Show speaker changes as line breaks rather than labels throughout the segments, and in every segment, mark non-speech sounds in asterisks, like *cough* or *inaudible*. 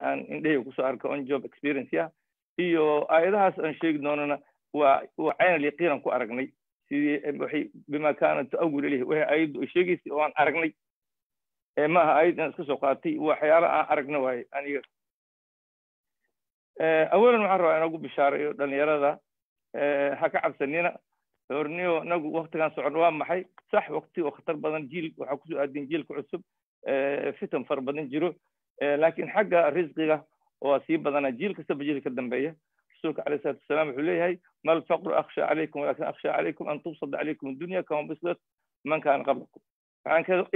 aan indhahey kusoo arka on job experience ah iyo aayadahaas aan sheegi doonana waa waa caynal yaqiinan ku aragnay sidii eh, waxay bima kaana ta'awul ilayhi waxay aayaddu sheegaysay oo aan aragnay eh, ma aha aayad inaan iska soo qaatay waxyaala aan aragna waaye aniga eh, awalan waxaan rabaa inagu bishaarayo dhalinyarada ha ka cabsanina horniyo inagu waktigan socono waa maxay sax wakti oo khatar badan jiil waxaa kusoo aadin jiilka cusub fitan fara badan jiro Eh, laakiin xagga risqiga waa sii badana jiil kastaba jiilka ka dambeeya rasuulka alayh salatu wasalam wuxuu leeyahay ma alfaqru akhsha calaykum walakin akhsha calaykum an tubsad calaykum adunya kama busdat man kana qablakum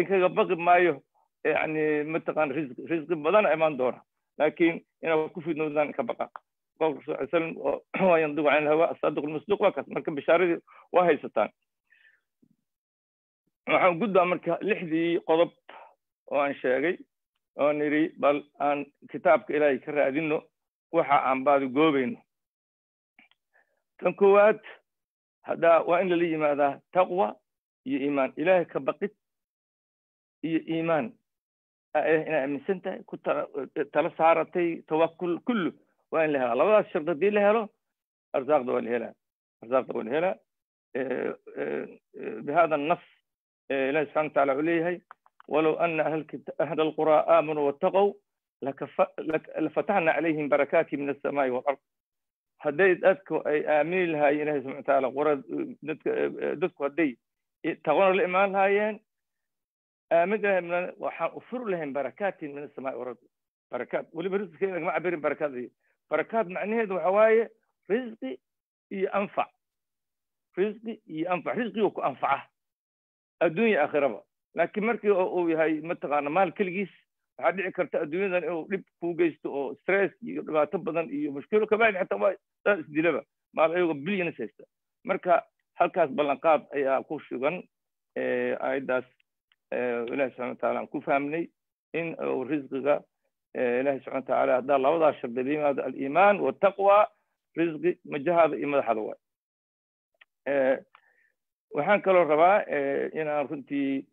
inkaga baqi maayo yani mataqan risqi risqi badana imaan doona laakiin inaa ku fidnoodaan inka baqa qolka rasul alay salam waa yandigu can alhawa asaadiq almasduq waa marka bishaaradii waa haysataan waxaan gudbaa marka lixdii qodob oo aan sheegay oo nidhi bal aan kitaabka ilaahay ka raadinno waxa aan baadi goobayno tan koowaad hadda waa in lala yimaadaa taqwa iyo iimaan ilaahay ka baqid iyo iimaan eh, ilahay inaa aaminsan tahay ku tala saaratay tawakul kullu waa in la helaa labadaas shard haddii la helo arsaaqda waa la helaa arsaaqda waa la helaa bihada nas ilahi subxana wa taala wuxuu leeyahay ولو أن أهل, أهل القرى آمنوا واتقوا lafatxna calayhim barakaati min asamaai walard hadday dadku ay aamini lahaayeen ilahi subana wataala qura dadku hadday taqona la imaan lahaayeen aamin waxaan ufuri lahayn barakaatin min asamaai walard barakaat weliba risqiga lagama cabirin barakaad barakaad macnaheedu waxa waaye risqi iyo anfac risqi iyo anfac risqigu ku anfaca adduunya aakhiraba laakiin markii uu yahay mataqaana maal keligiis waxaa dhici karta adduunyadan inuu dhib kuu geysto oo stress iyo dhibaato badan iyo mushkilo kabaadi xataa waa isdilaba maal ayago bilyanis haysta marka halkaas ballanqaad ayaa ku sugan aayaddaas ilahi subxana wataala aan ku fahmnay in uu risqiga ilahi subxana wataala haddaa labadaa shardi la aliimaan waltaqwa risqi majahaada iyo madaxada waay waxaan kaloo rabaa inaan runtii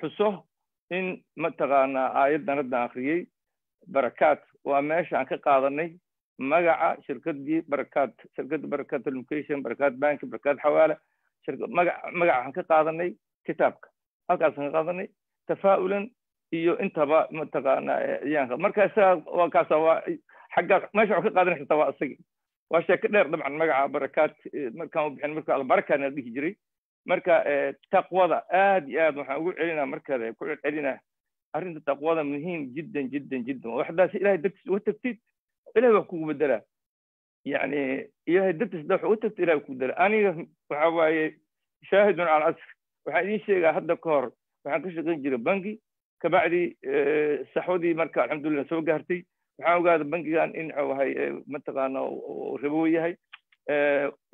xuso in mataqaanaa aayaddan haddan akriyey barakaat waa meesha aan ka qaadanay magaca shirkadii barakaat shirkadda barakat location barakaat banki barakaat xawaala magaca waxaan ka qaadanay kitaabka halkaasaan ka qaadanay tafaa'ulan iyo intaba mataqaanaa ciyaanka marka isagaa waa kaasa meesha waxaan ka qaadanay xitaa waa isagii waa sheeko dheer dabcan magaca barakaat markaan u bixin marka albarakaana dhihi jiray marka eh, taqwada aad iyo aad waxaan ugu celina markale ku celcelina arrinta taqwada muhiim jiddan jiddan jiddan waxdaas ilahay dartiis uga tagtid ilahay waa kugu bedela yani ilahay dartiis da wax uga tagtid ilahay ku bedela aniga waxa waaye shaahidun cala casr waxaan idiin sheegaa hadda ka hor waxaan ka shaqayn jiray bangi kabacdi eh, saxwadii marka alxamdulillah soo gaartay waxaan ogaada bangigan in wahay eh, mataqaana ribow yahay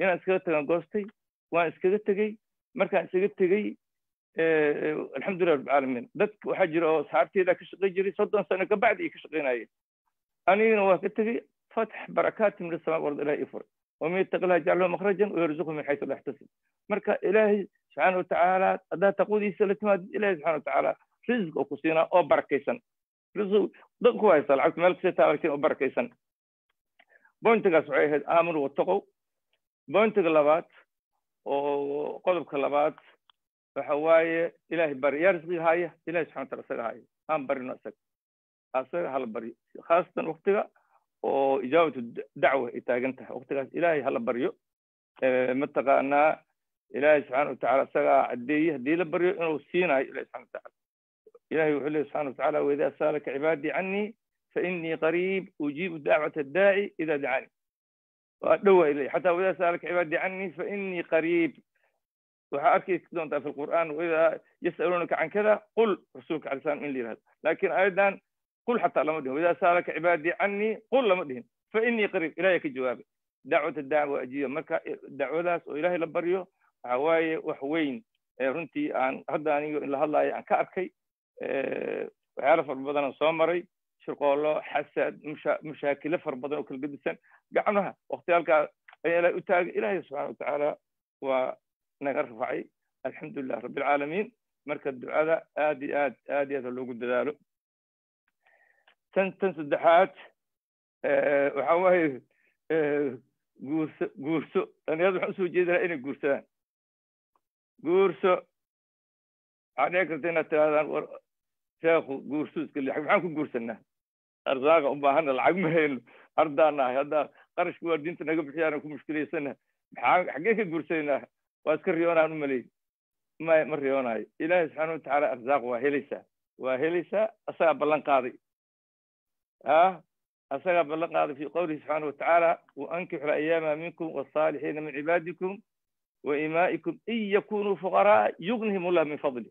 inaan iskaga tagaan goostay waan iskaga tegey markaan isaga tegey eh, eh, alxamdulilah rabbilcaalamiin dad waxaa jira oo asxaabteedaa ka shaqey jiray soddon sano kabacdi ay ka shaqeynayeen anigana waa ka tegey fatx barakaati min asamaa ward ilahi ii furay waman yattaqilah jaclahu makhrajan wayarzuqhu min xaysu la yaxtasib marka ilaahay subxaana watacaala haddaa taqwadiisa la timaad ilaahay subxana watacaala risq oo ku siinaa oo barakaysan risq dad ku haysa lacagta meel kasta taa arkin oo barakaysan bointigaas waxay ahayd aaminu wattaqow bointiga labaad oo qodobka labaad waxa waaye ilahay bari yaa risqiga haaya ilahay subxana watala isaga haaya aan barino isaga isaga hala baryo khaasatan waktiga oo ijaabatu dacwa ay taagan tahay waktigaas ilahay hala baryo mataqaanaa ilahay subxaana watacala isagaa caddeeye haddii la baryo inuu siinaayo ilahi subxana watacala ilahay wuxuu leehy subxana watacala waidaa saalaka cibaadii canii fainii qariib ujiibu dacwata adaaci idaa dacani waa dhowa ilay xataa waidaa sa'alaka cibaadii canii fainii qariib waxaa arki doontaa fi lqur'an waidaa yasaluunaka can kada qul rasuulka alay salam in la yirahdo lakin ayadan qul xataa lama dhihin waidaa sa'alaka cibaadii canii qul lama dhihin fainii qariib ilahay ka jawaabay dacwata dacwa ajiiba marka dacwadaas oo ilahay la baryo waxaa waaye wax weyn runtii aan hadda shirqoollo xasad mashaakilo fara badan oo kala gedisan gacmaha waktiyaalkaa ayaa ilahay u taagay ilaahay subxana watacaala waa naga rafacay alxamdulilah rabbilcaalamiin marka ducada aad iyo aad aad iyo aad loogu dadaalo tan tan saddexaad waxaa waaye guurso guurso dhalinyarada waxaan usoo jeedinaa inay guursadaan guurso waxaa dhici karta inaad tirahdaan war sheekhu guurso iska leexay maxaan ku guursanaa ardaaga un baahana lacag mahayno ardaan nahay hadda qarashka waalidiinta naga bixiyaan ku mushkilaysana maxaan xaggee ka guursaynaa waa iska riyoonaan u maleyn may ma riyoonayo ilaahay subxaana watacaala arzaaq waa helaysaa waa helaysaa asagaa ballan qaaday ah asagaa ballan qaaday fi qowlihi subxaana watacaala waankixu layaama minkum wasaalixiina min cibaadikum waimaa'ikum in yakunuu fuqaraa yugnihim ullah min fadli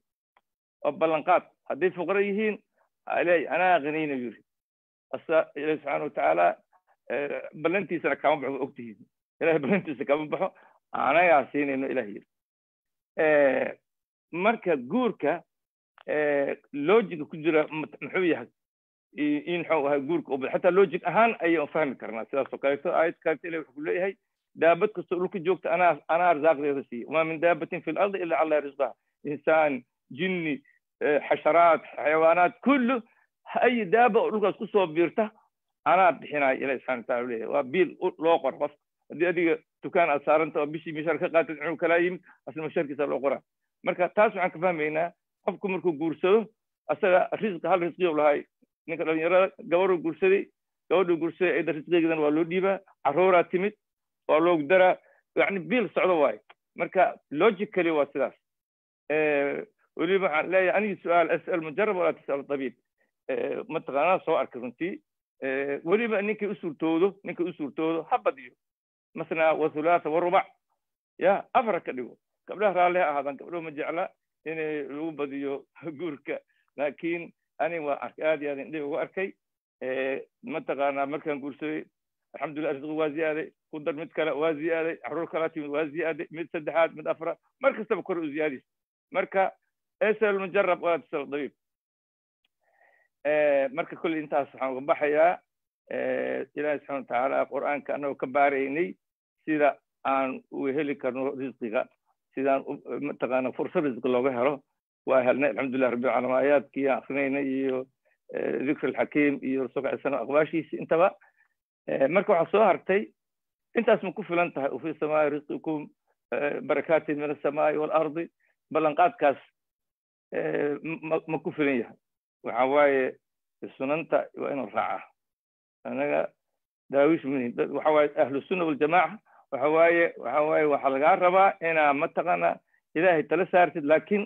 oo ballanqaad hadday fuqara yihiin anaa akhniyna yuri ilahi subxaana watacaala ballantiisana kama baxo ogtihiin ilahay ballantiisa kama baxo anagaa siinayno ilah yiri marka guurka logiga ku jira muxuu yahay in muxuu ahay guurka ubad xataa logic ahaan ayaan fahmi karnaa sidaasoo kaleeto aayad kaleeto ilahi wuxuu kuleeyahay daabad kastoo dhulka joogta anaa anaa siiya wamaa min daabatin fi lardi ila allah risqaha insaan jinni xasharaat xayawaanaat kullu hay daaba oo dhulkaas kusoo biirta anaa bixinaayo ilaa subxaana leeyahay waa biil loo qor qof haddii adiga dukaan aad saaranta oo bishii mishaar ka qaatid inuu kalaa yimid asna mishaarkiisa loo qoraa marka taas waxaan ka fahmaynaa qofku markuu guursado asaga risqi hal risqiyo lahay ninka dhalinyarada gabaruu guursaday gabadhuu guursaday ayda risqigeedan waa loo dhiibaa carruuraa timid waa loogu daraa yacni biil socdo waaye marka logically waa sidaas weliba waxaan leeyahay anigi su'aal as'al mujarab walaa tas'al tabiib mataqaanaa soo arkay runtii weliba ninkii u suurtoodo ninkii u suurtoodo ha badiyo masnaa wasulaasa warubac ya afara ka dhigo gabdhaha raalliha ahaadaan gabdhahu ma jecla inay lagu badiyo *laughs* guurka laakiin anig waa arkay aad iyo aad indhay ugu arkay mataqaanaa markaan guursaday alxamdulillah risqi waa ziyaaday ku dar mid kale waa ziyaaday caruur kala timid waa ziyaaday mid saddexaad mid afraad mar kastaba kor u ziyaadis marka esel mujarab waa dabiib Eh, marka kulle intaas waxaan uga baxayaa eh, ilaahi subxana watacaala qur'aanka annagoo ka baaraynay sida aan u heli karno risqiga sidaan mataqaana fursad risqi looga helo waa helnay alxamdulilah rabbil caalamiin aayaadkii aan akhrinaynay iyo eh, dikr alxakiim iyo rasuulka alay slam aqwaashiisi intaba marka waxaa soo hartay intaas ma ku filan tahay ufi samaai risqikum barakaatin min asamaai waalardi ballanqaadkaas ma ku filan yahay waxa waaye sunanta waa inuu raacaa anaga daawish mn dad waxa waaye ahlu sunna waljamaaca waxa waaye waxa waaye waxaa lagaa rabaa inaa mataqaana ilaahay tala saartid laakiin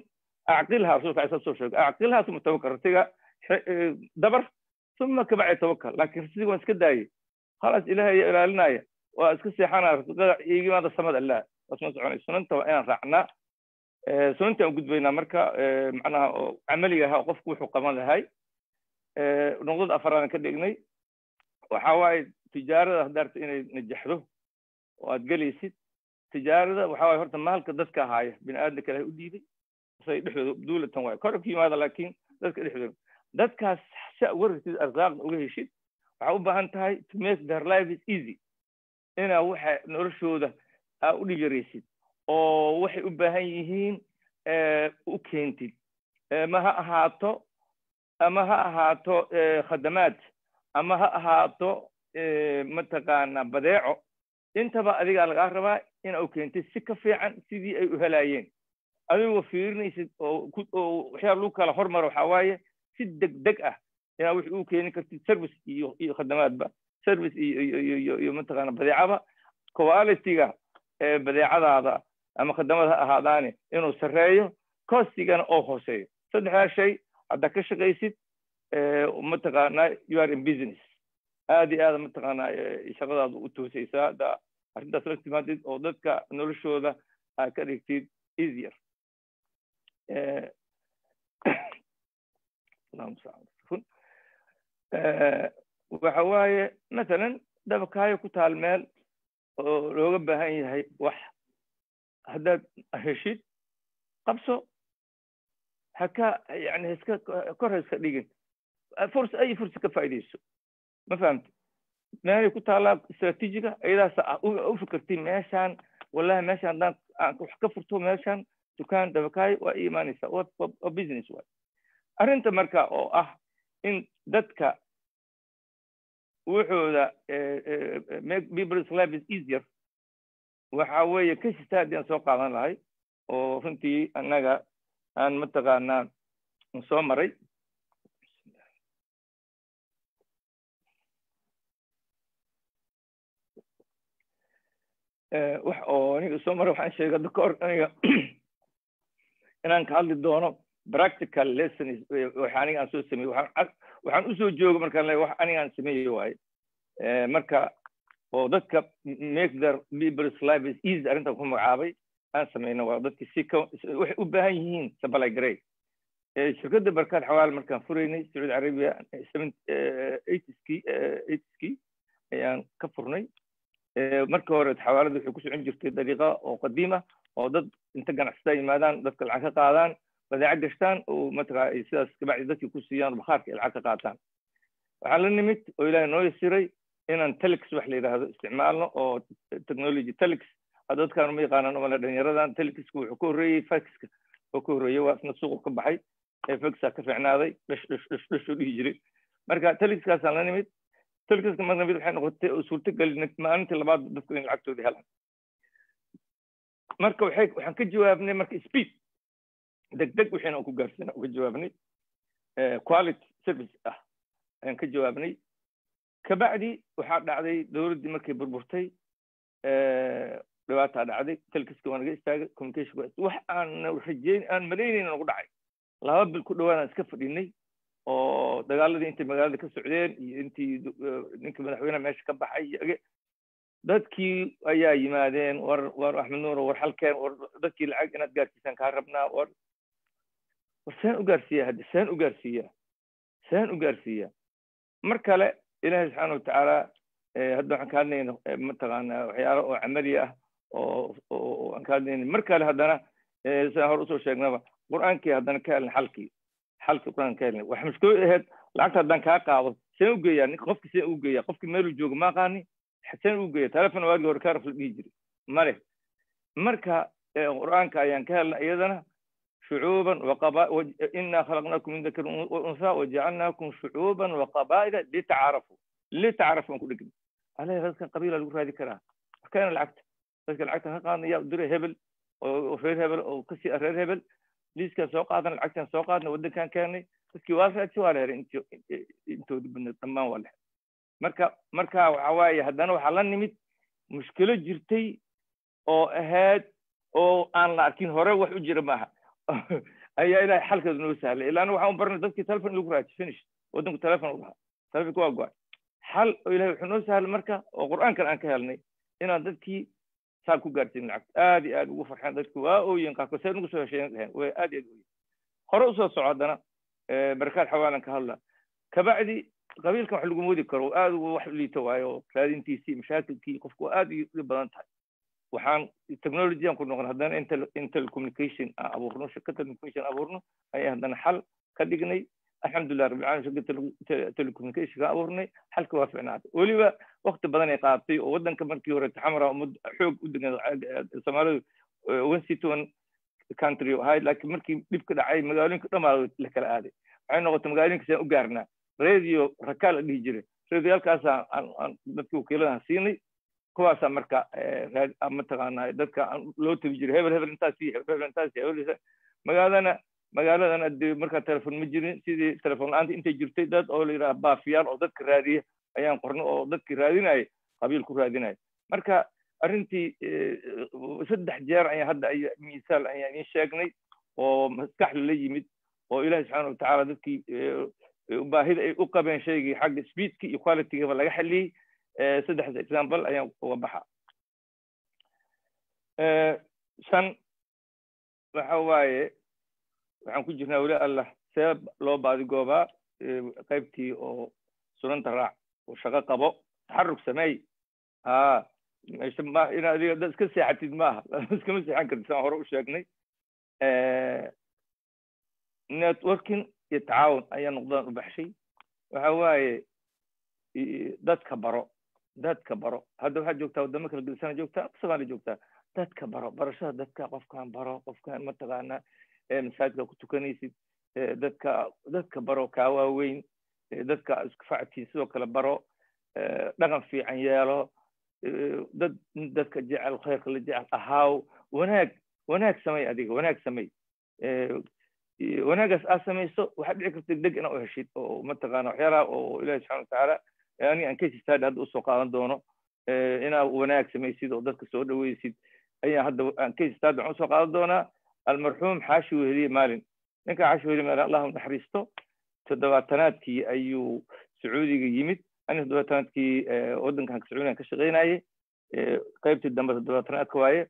acqilha rasulka ala soo sheego acqilha suma tawakal ratiga eh, eh, dabar suma kabacdi tawakal laakiin rasiga waan iska daayey khalaas ilaahay ilaalinaya waa iska seexanaa rasulkada iigimaada samad allah wasma soconay sunanta waa inaan raacnaa Eh, sunanta u gudbaynaa marka eh, macnaha camaligaha qofku wuxuu qaban lahay eh, nuqdada afaraadan ka dhegnay waxa waaye tijaarada haddaarta inay najaxdo oo aad gelaysid tijaarada waxa waaye horta maalka dadka haaya bini aadamka ilahay u dhiiday say dhexdooda duulatan waayo kor ku yimaada laakiin dadka dhexdooda dadkaas si warartid arsaaqna uga heshid waxaa u baahan tahay to make their life is easy inaa waxa noloshooda aa ah, u dhigaraysid oo waxay u baahan yihiin eh, u keentid eh, ma ha ahaato ama ha ahaato eh, khadamaad ama ha ahaato mataqaanaa badeeco intaba adigaa lagaa rabaa inaa u keentid si ka fiican sidii ay u helaayeen adigoo fiirinaysid oo waxyaaba lagu kala hormaro waxaa waaye si deg deg ah inaa wix u keenin kartid service iyo iyo khadamaadba service iyo iyo iyo iyo mataqaana badeecaba quality-ga badeecadaada ama khidamad ha ahaadaane inuu sarreeyo costigana oo hooseeyo saddexdaa shay haddaa ka shaqaysid mataqaanaa you are in business aad iyo aad mataqaanaa shaqadaada u toosaysaa hadda arrintaas la timaadid oo dadka noloshooda aad ka dhigtid easier waxa waaye masalan dabakaayo ku taal meel oo looga baahan yahay wax haddaad heshid qabso haka yani iska kor ha iska dhigin furs ay fursi ka faa'iidayso ma fahamti meelay ku taallaa istraatiijiga iyadaasa u fikertay meeshaan wallahi meeshaan haddaan aan wax ka furto meeshaan dukaan dabakaayo waa i imaanaysaa business waay arrinta marka oo ah in dadka wuxooda people life is easier waxa weeye kasista haddii aan soo qaadan lahay oo runtii annaga aan mataqaanaa soo maray wax oo aniga soo maray waxaan sheegay hadda kahor aniga *clears throat* inaan ka hadli doono practical lessons waxa aniga aan soo sameeyey waxaan usoo joogo markaan le wax aniga aan sameeye waaye marka oo dadka make their people's life easy arrintan ku magacaabay aan samayno waa dadka waxay u baahan yihiin supply grade shirkadda barkaad xawaal markaan furaynay sacuudi arabia eightiskii ayaan ka furnay marka hore xawaalada waxay ku socon jirtay dariiqa oo qadiima oo dad inta ganacsada yimaadaan dadka lacag ka qaadaan badeecad gashtaan oo matagaa sidaas kabacdi dadkii ku siiyaan bakhaarka ay lacag ka qaataan waxaa la nimid oo ilaahay noo yasiray inaan telex wax la yidhaahdo isticmaalno oo technology telex dadkaan uma yaqaanaan umale dhalinyaradan telexku wuxuu ka horreeyey faxka oo ka horreeyey waa suuqa ka baxay ee faxaa ka fiicnaaday dhush dhihi jiray marka telexkaasaan la nimid telexka mar waxay noqotay oo suurtagelin maalintii labaad dadku in lacagtoodii helaan marka waxay waxaan ka jawaabnay marka speed degdeg wixiina ku gaarsiina uga jawaabnay eh, quality service ah ayaan ka jawaabnay kabacdi waxaa dhacday dowladdii markay burburtay dhibaataa dhacday telkiski waa naga istaagay communicationka wax aan rajeyn aan malaynayn nagu dhacay laba bil ku dhawaadaan iska fadhinay oo dagaaladii intay magaalada ka socdeen iyo intii ninka madaxweyneha meesha ka baxay iyo dadkii ayaa yimaadeen war war axmed nuuro war halkeen war dadkii lacag inaad gaarsiisaan kaa rabnaa war war saan u gaarsiiyaa hadda saan u gaarsiiyaa saan u gaarsiiyaa mar kale ilaahay subxaana watacaala eh, hadda waxaan ka hadlayna eh, mataqaana eh, waxyaala oo camali ah oo aan ka hadlayna mar kale haddana sidaan hore usoo sheegnaba qur-aankii haddana ka helna xalkii xalkii qur-aanka ka helna wax mashkuul ahayd lacagta haddaan kaa qaado seen u geeyaa ninka qofki seen u geeyaa qofki meeluu jooga ma aqaani seen u geeya telefon waagii hore kaaraf la dhihi jiray male marka qur-aanka ayaan ka helna iyadana shucuuban inaa khalaqnaakum min dakarin waunsaa wajacalnaakum shucuuban waqabaa'ila litacarafu litacarafu aan ku dhegin alaya dadkan qabiila lagu raadi karaa arkayna lacagta dadka lacagta ka qaadnaya dure hebel oo reer hebel oo kasii reer hebel liiskan soo qaadana lacagtan soo qaadna waddankan keenay dadkii waa raadsi waa la heray intoodii badneed dhammaan waa la heray marka marka waxa waaye haddana waxaa la nimid mushkilo jirtay oo ahayd oo aan la arkin hore *laughs* ayaa ilahay xalkeedu noo sahlay ilaana waxaa un barnay dadkii telefon lagu raaji finish waddanku telefon u dhahaa telefonka waa go-ay xal oo ilahay wuxuu noo sahlay marka oo qur'aankan aan ka helnay inaan dadkii saan ku gaarsiin lacagta aad iyo aad ugu farxeen dadku waa ooyin qaarkood say nagu soo hesheeyan dhaheen way aad iyo aad ooyin hore usoo soco haddana barakaad xawaalan ka hadla kabacdi qabiilkan wax lagu moodi karo aad wax liito waayo raadintiisii mashaakilkii qofku aad uga badan tahay waxaan technologyan ku noqon haddana intercommunication ah, abuurno shirkad telecommunication abuurno ayaan haddana xal ka dhignay alxamdulilah rabbil shirkad telecommunication ka abuurnay xalka waa ficnaatay weliba waqti badan ay qaadatay oo waddanka markii hore taxamara umad xoog u degan ah, ah, soomaalidu eh, one city one country ahayd laakiin markii dhibka dhacay magaalooyinka dhammaa la kala aaday waxay noqotay magaalooyinka sidaan u gaarnaa radio rakaa la dhihi jiray radiolkaas aan dadkii wakiiladahan siinay kuwaasa ah marka eh, ah, mataqaana dadka loo tabi jiro hebel hebel intaasi hebel intaasi hebel magaaladana magaaladana dee markaa telefoon ma jirin sidii telefon la-aanta intay jirtay dad oo la baafiyaal oo dadka raadiya ayaan qornay oo dadkii raadinaya qabiil ku raadinaya marka arrintii eh, saddex jeer ayaan hadda ay misaal ayaan iin sheegnay oo maskax lala yimid oo ilaahi subxaana watacaala dadkii eh, baahida ay u qabeen shaygii xagga speedki iyo qualitygaba laga xaliyey saddexda example ayaan uga baxaa shan waxa waaye waxaan ku jirnaa weli allah see loo baadigoobaa qaybtii oo sunanta raac oo shaqo qabo taxarug sameey ha in adiga dad iska seexatid maaha *laughs* iskama seexan kartid saan hore u sheegnay networking iyo tacaawun ayaa noqdaan u baxshay waxa waaye dadka baro dadka baro hadda waxaad joogtaa wadamo kala gudisana joogtaa soomaaliya joogtaa dadka baro barashada dadka qofkaan baro qofkaan mataqaana masaajidka ku tukanaysid dadka dadka baro kaa waaweyn dadka iskufacatiin sidoo kale baro dhaqan fiican yeelo dad dadka jecel khayrka la jecel ahaaw wanaag wanaag samay adiga wanaag samay wanaagaas aad samayso waxaad dhici karta deg inaad u heshid oo mataqaana waxyaalaha oo ilaahi subxana watacaala ani hadda usoo qaadan doono eh, inaa wanaag samaysid oo dadka soo dhaweysid ayaan hadda aan cases study waxaan usoo qaadan doonaa almarxuum xaashi weheliye maalin ninka xaashi weheliye maalin allah naxariisto toddobaatanaadkii ayuu sacuudiga yimid ani toddobaatanaadkii eh, waddankan sacuudigan ka shaqeynaye eh, qaybtii dambe toddobaatanaadka waaye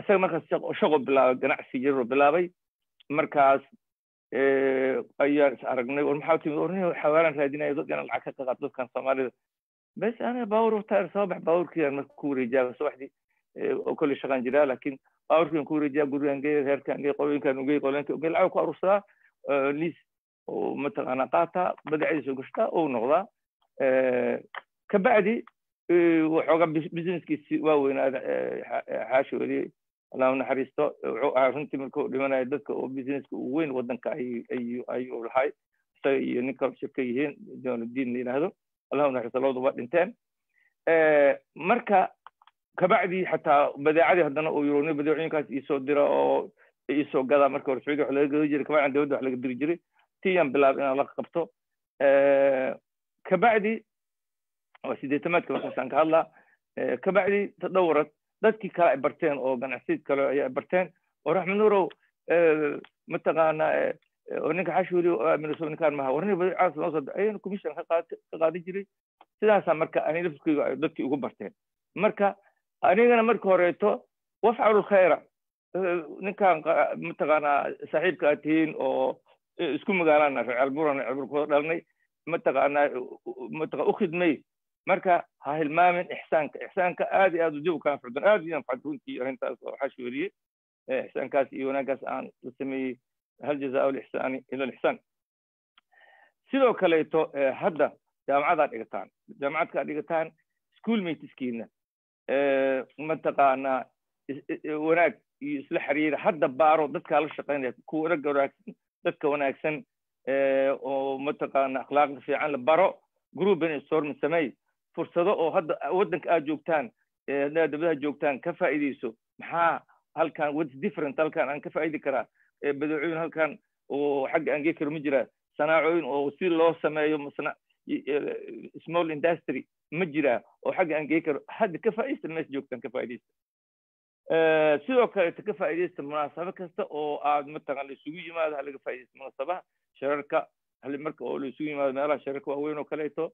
isaga markaas shaqo bilaabay ganacsi yaroo bilaabay markaas ayaa is aragnay war maxaa timi warnin xawaalaan raadinaya dad inaan lacag ka qaato dadkan soomaalida bes aniga baawur horta soo bax baawurkiiaan marka ku wareejaaba subaxdii oo kolley shaqaan jiraa laakiin baawurkiian ku wareejaaba gurigaan geey reerkaan geey qolooyinkaan ugey qolooyinka ugey lacag ku arursadaa liis oo mataqaanaa qaataa badaciisa gashtaa ou noqdaa kabacdi waxoogaa businesskiisi waaweynaa xaashi weliyey alla unaxariisto wuxuu ahaa runtii markuu dhimanayo dadka oo businesska ugu weyn wadanka ayuu lahay isaga iyo nin kaloo shirka yihiin jonudiin la yidhaahdo allah unaxariisto labadu waa dhinteen eh, marka kabacdii xataa badeecadii haddana uu yurowniyo badeecooyinkaas iisoo dira oo iisoo gadaa marka hore sacuudiya wax laga gadi jiray kabacdi dowladda wax laga diri jiray tii yaan inaan la qabto eh, kabacdi waa sideetamaadka markaasaan ka hadlaa eh, kabacdi tadhawarad dadkii kale ay barteen oo ganacsiyad kale ay barteen oo raxmed nuurow mataqaanaa oo ninka cashuuri oo aaminuso ninkaan maha warnin noo soo ayayna commission ka qaadan jiray sidaasaa marka ani laftiga dadkii ugu barteen marka anigana marka horeeto wafcalu khayra ninkaan mataqaanaa saaxiibka aad oo isku magaalana reer albuurana ku dhalnay mataqaanaa mataqaa u khidmay marka ha hilmaamin ixsaanka ixsaanka aad iyo aad u jawkaa fudan aad iyo anfacad runtii arrintaas waxaa shooriyey eh, ixsaankaas iyo wanaaggaas aan la sameeyey hal jazaa lixsaani ila lixsaan sidoo kaleeto eh, hadda jaamacadaad dhigataan jaamacadkaad dhigataan iskuol maytiskiina eh, mataqaanaa wanaag iyo isla xiriira hadda baaro dadkaa la shaqaynaya kuwa ragga wanaagsan dadka wanaagsan oo mataqaana akhlaaqda fiican la baro group brainstorming sameey fursado oo hadda waddanka aad joogtaan haddaad dabadaha joogtaan ka faa'iidayso maxaa halkan what's different halkan aan ka faa'idi karaa badeecooyin halkan oo xagga aan gee karo ma jiraa sanaacooyin oo si loo sameeyo e, small industry ma jiraa oo xagga aan gee karo hadda ka faa'idaysta meesha joogtaan ka faa'idaysta sidoo kaleeto ka faa'idaysta munaasabo kasta oo aad mataqan laisugu yimaado halaga faa'idaysta munaasabaha shararka hal marka oo laisugu yimaado meelaha shararka waaweyn oo kaleeto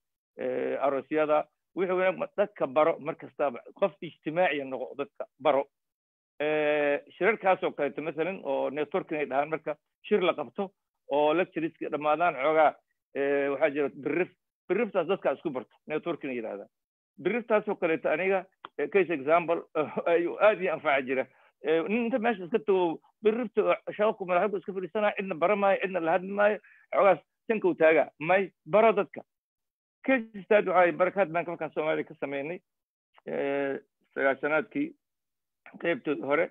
aroosyada wuxuu wanaag dadka baro mar qof ijtimaaciya noqo dadka baro shirarkaasoo kaleeto masalan oo networking ay dhahaan marka shir la qabto oo lectureska dhammaadaan xoogaa waxaa jira birif biriftaas dadka isku barto networking ay yidhahdaan biriftaasoo kaleeto aniga case example *laughs* ayuu aad ii anfaaci jira nin inta meesha iska tago birifta shababku madaxku iska fadhiisanaa cidna bara cidna la hadli maayo xoogaas tanka taagaa may baro dadka ka jirtaa ducaayi barakaad baan kalkan soomaaliya ka sameynay sagaashanaadkii qaybtoodii hore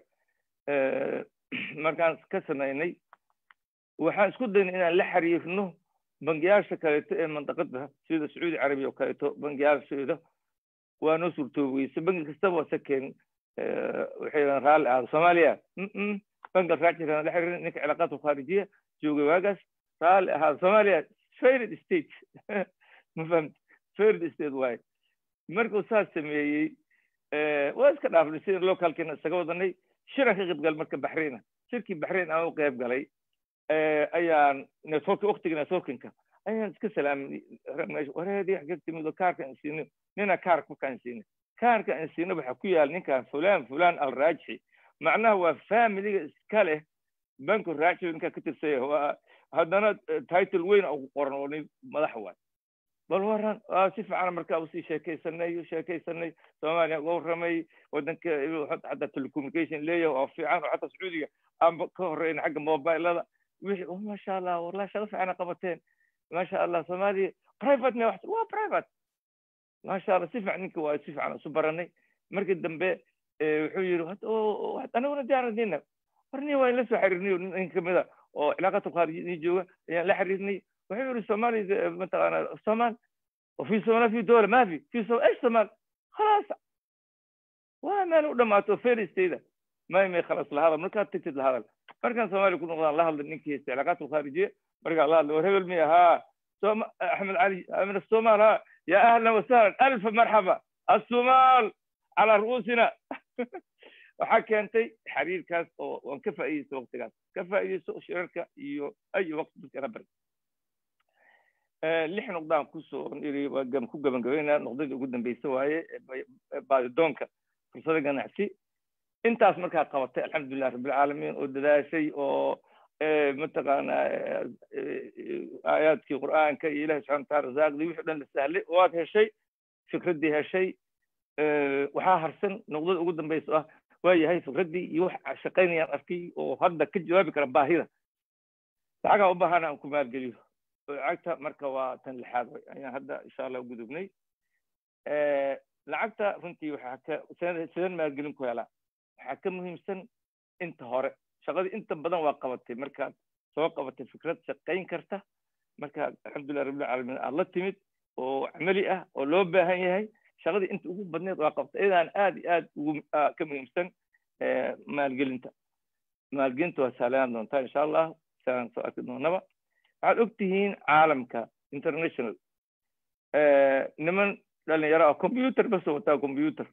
markaan ka samaynay waxaan isku dayna inaan la xiriirno bangiyaasha kaleeto ee mandaqada sida sacuudi carabiya oo kaleeto bangiyaasheeda waa noo suurtoobeysa bangi kastaba wase keen waxay raalli aado soomaaliya bangal raajirkana la xiriirin ninka cilaaqaat alkhaarijiya joogay waagaas raalli ahaado soomaaliya favorite state ma fahamte firdisteed waayo markuu saas sameeyey eh, waa iska dhaafnay sida localkiina isaga wadanay shiran ka qaybgal marka baxriina shirkii baxriin aan u qayb galay eh, ayaan networki waktiga networkinka ayaan iska salaamin wareedii xaggeed timid oo kaarka aan siino nina kaarka markaan siino kaarka aan siino waxaa ku yaal ninkan fulan fulan alraajixi macnaha waa familiga iska leh banku raajixi ninkaa ka tirsaya haddana eh, title weyn ugu qoran oo madax waay bal waran si fiican marka u sii sheekaysanay sheekaysanay soomaaliya uga warramay wadanka xataa telecommunication leeyahay oo fiican oo xataa sacuudiga aanba ka horreyn xagga mobilada wixii oh maasha allah wallahi shaqo fiican qabateen maasha allah soomaaliya private ne waa private maasha allah si fiican ninka waa si fiican isu baranay markii dambe wuxuu yidhi aniguna diyaaradiina war nin waa in la soo xiriirnayo nin kamida ah, oo cilaaqatul khaarijiya jooga ayaan la xiriirnay ويعملوا سمان مثلا السمان وفي سمان في دول ما في في سمان ايش سمان خلاص وماanu dhamaato feristayda maymay khalas lahadal markaad tigtid lahadal markaan soomaaliya ku noqdaan la hadlin ninkii heysta cilaaqaat alkhaarijiya markaan la hadlo war hebel miya haa axmed cali min asomaal haa ya ahlan wasahlan alfa marxaba assomaal calaa ru'uusina waxaa keentay xiriirkaas oo waan ka faa'iideyso waqtigaas ka faa'iideyso shirarka iyo ay waqti dadka na Eh, lix noqdaan kusoo ku gabagabaynaa noqdadii ugu dambeysa waaye eh, eh, baadidoonka fursada ganacsi intaas markaad qabatay alxamdulilah rabbilcaalamiin oo dadaashay oo mataqaanaa aayaadkii qur'aanka iyo ilahi subxana wataala rasaaqdii wixii dhan la sahlay waad heshay fikraddii heshay waxaa harsan noqdada ugu dambeysa oo ah waayahay fikraddii iyo wax shaqaynayaan arkay oo hadda ka jawaabi kara baahida lacagaa u baahan aan ku maalgeliyo lacagta marka waa tan lixaad way ayaan hadda insha allah gudubnay lacagta runtii waxaa maalgelin ku helaa waxaa ka muhiimsan inta hore shaqadii inta badan waa qabatay markaad soo qabatay fikrad shaqayn karta marka alxamdulilah rabbil aad la timid oo camali ah oo loo baahan yahay shaqadii inta ugu badneed waa qabta iyadaan aad iyo aad ugu ka muhiimsan maalgelinta maalgelinta waa saalanaan doontaa insha allah saalaan soo arki doonaba waxaad og tihiin caalamka international eh, niman dhalinyaro ah combyuter basoo wataa combyuter